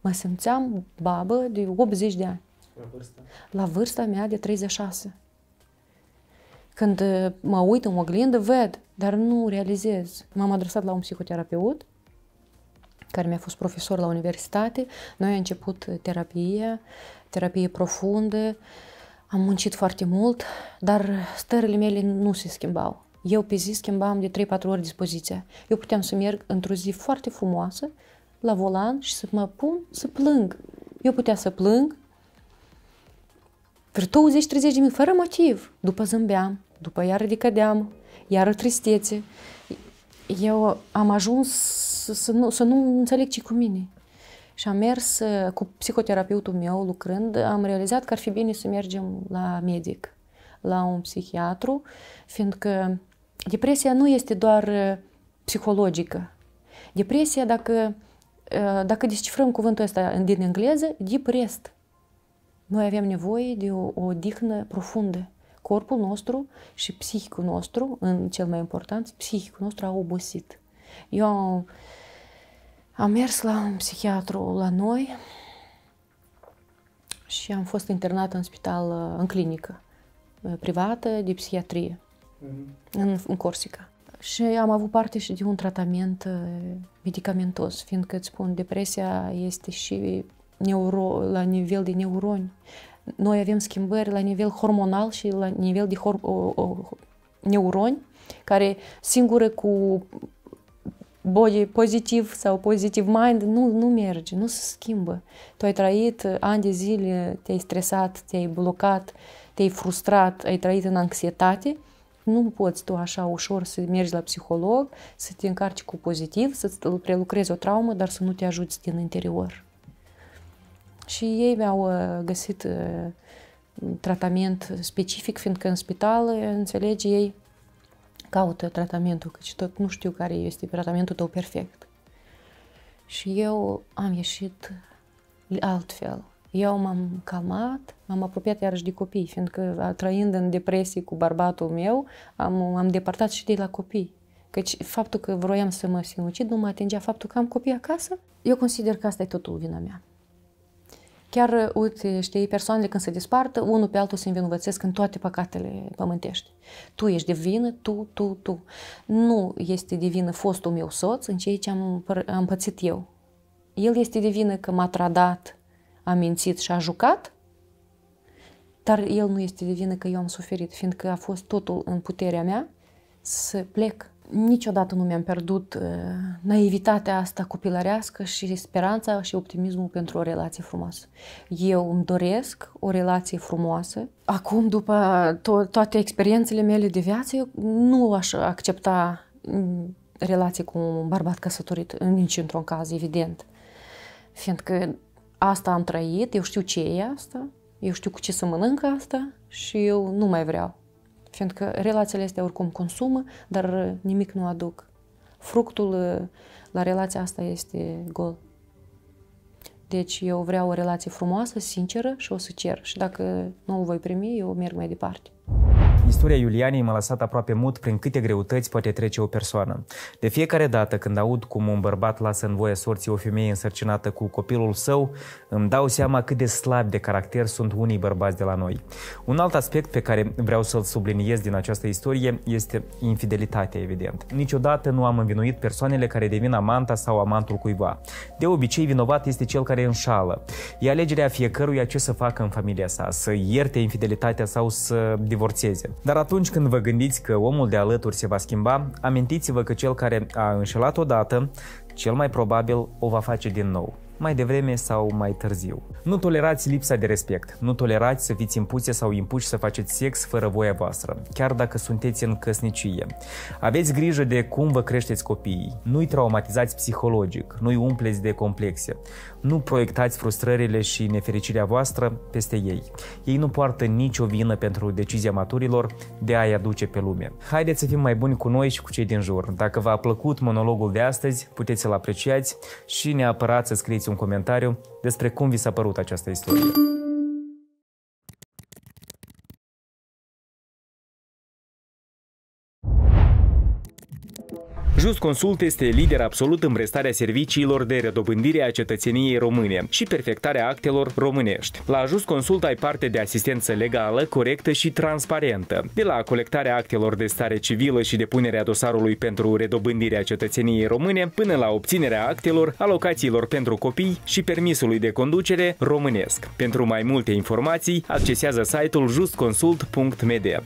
mă simțeam babă de 80 de ani. La vârsta? La vârsta mea de 36. Când uh, mă uit în oglindă, ved, dar nu realizez. M-am adresat la un psihoterapeut care mi-a fost profesor la universitate. Noi am început uh, terapie, terapie profundă. Am muncit foarte mult, dar stările mele nu se schimbau. Eu pe zi schimbam de 3-4 ori dispoziția. Eu puteam să merg într-o zi foarte frumoasă, la volan și să mă pun să plâng. Eu putea să plâng, vreo 20-30 de mii, fără motiv. După zâmbeam, după iar ridicădeam, iară tristețe. Eu am ajuns să, să, nu, să nu înțeleg ce cu mine. Și am mers uh, cu psihoterapeutul meu lucrând, am realizat că ar fi bine să mergem la medic, la un psihiatru, fiindcă depresia nu este doar uh, psihologică. Depresia, dacă, uh, dacă descifrăm cuvântul ăsta din engleză, depressed, noi avem nevoie de o, o odihnă profundă. Corpul nostru și psihicul nostru, în cel mai important, psihicul nostru a obosit. Eu am, am mers la un psihiatru la noi și am fost internat în spital, uh, în clinică uh, privată de psihiatrie mm-hmm. în, în Corsica. Și am avut parte și de un tratament uh, medicamentos, fiindcă, îți spun, depresia este și neuro, la nivel de neuroni. Noi avem schimbări la nivel hormonal și la nivel de hor- o, o, neuroni, care singure cu body pozitiv sau pozitiv mind nu, nu merge, nu se schimbă. Tu ai trăit ani de zile, te-ai stresat, te-ai blocat, te-ai frustrat, ai trăit în anxietate, nu poți tu așa ușor să mergi la psiholog, să te încarci cu pozitiv, să prelucrezi o traumă, dar să nu te ajuți din interior. Și ei mi-au uh, găsit uh, tratament specific, fiindcă în spital, înțelegi, ei caută tratamentul, căci tot nu știu care este tratamentul tău perfect. Și eu am ieșit altfel. Eu m-am calmat, m-am apropiat iarăși de copii, fiindcă trăind în depresie cu bărbatul meu, am, am departat și de la copii. Căci faptul că vroiam să mă sinucid nu mă atingea faptul că am copii acasă. Eu consider că asta e totul vina mea. Chiar, uh, uite, știi, persoanele când se dispartă, unul pe altul se învinovățesc în toate păcatele pământești. Tu ești de vină, tu, tu, tu. Nu este de vină fostul meu soț în ceea ce am, am pățit eu. El este de vină că m-a tradat, a mințit și a jucat, dar el nu este de vină că eu am suferit, fiindcă a fost totul în puterea mea să plec niciodată nu mi-am pierdut uh, naivitatea asta copilărească și speranța și optimismul pentru o relație frumoasă. Eu îmi doresc o relație frumoasă. Acum, după to- toate experiențele mele de viață, nu aș accepta mm, relație cu un bărbat căsătorit, nici într-un caz, evident. Fiindcă asta am trăit, eu știu ce e asta, eu știu cu ce să mănânc asta și eu nu mai vreau. Fiindcă relațiile astea oricum consumă, dar uh, nimic nu aduc. Fructul uh, la relația asta este gol. Deci eu vreau o relație frumoasă, sinceră și o să cer. Și dacă nu o voi primi, eu merg mai departe. Istoria Iulianei m-a lăsat aproape mut prin câte greutăți poate trece o persoană. De fiecare dată când aud cum un bărbat lasă în voie sorții o femeie însărcinată cu copilul său, îmi dau seama cât de slabi de caracter sunt unii bărbați de la noi. Un alt aspect pe care vreau să-l subliniez din această istorie este infidelitatea, evident. Niciodată nu am învinuit persoanele care devin amanta sau amantul cuiva. De obicei, vinovat este cel care înșală. E alegerea fiecăruia ce să facă în familia sa, să ierte infidelitatea sau să divorțeze. Dar atunci când vă gândiți că omul de alături se va schimba, amintiți-vă că cel care a înșelat odată, cel mai probabil o va face din nou mai devreme sau mai târziu. Nu tolerați lipsa de respect, nu tolerați să fiți impuse sau impuși să faceți sex fără voia voastră, chiar dacă sunteți în căsnicie. Aveți grijă de cum vă creșteți copiii, nu-i traumatizați psihologic, nu-i umpleți de complexe, nu proiectați frustrările și nefericirea voastră peste ei. Ei nu poartă nicio vină pentru decizia maturilor de a-i aduce pe lume. Haideți să fim mai buni cu noi și cu cei din jur. Dacă v-a plăcut monologul de astăzi, puteți să-l apreciați și neapărat să scrieți un comentariu despre cum vi s-a părut această istorie. Just Consult este lider absolut în prestarea serviciilor de redobândire a cetățeniei române și perfectarea actelor românești. La Just Consult ai parte de asistență legală, corectă și transparentă. De la colectarea actelor de stare civilă și depunerea dosarului pentru redobândirea cetățeniei române, până la obținerea actelor, alocațiilor pentru copii și permisului de conducere românesc. Pentru mai multe informații, accesează site-ul justconsult.md.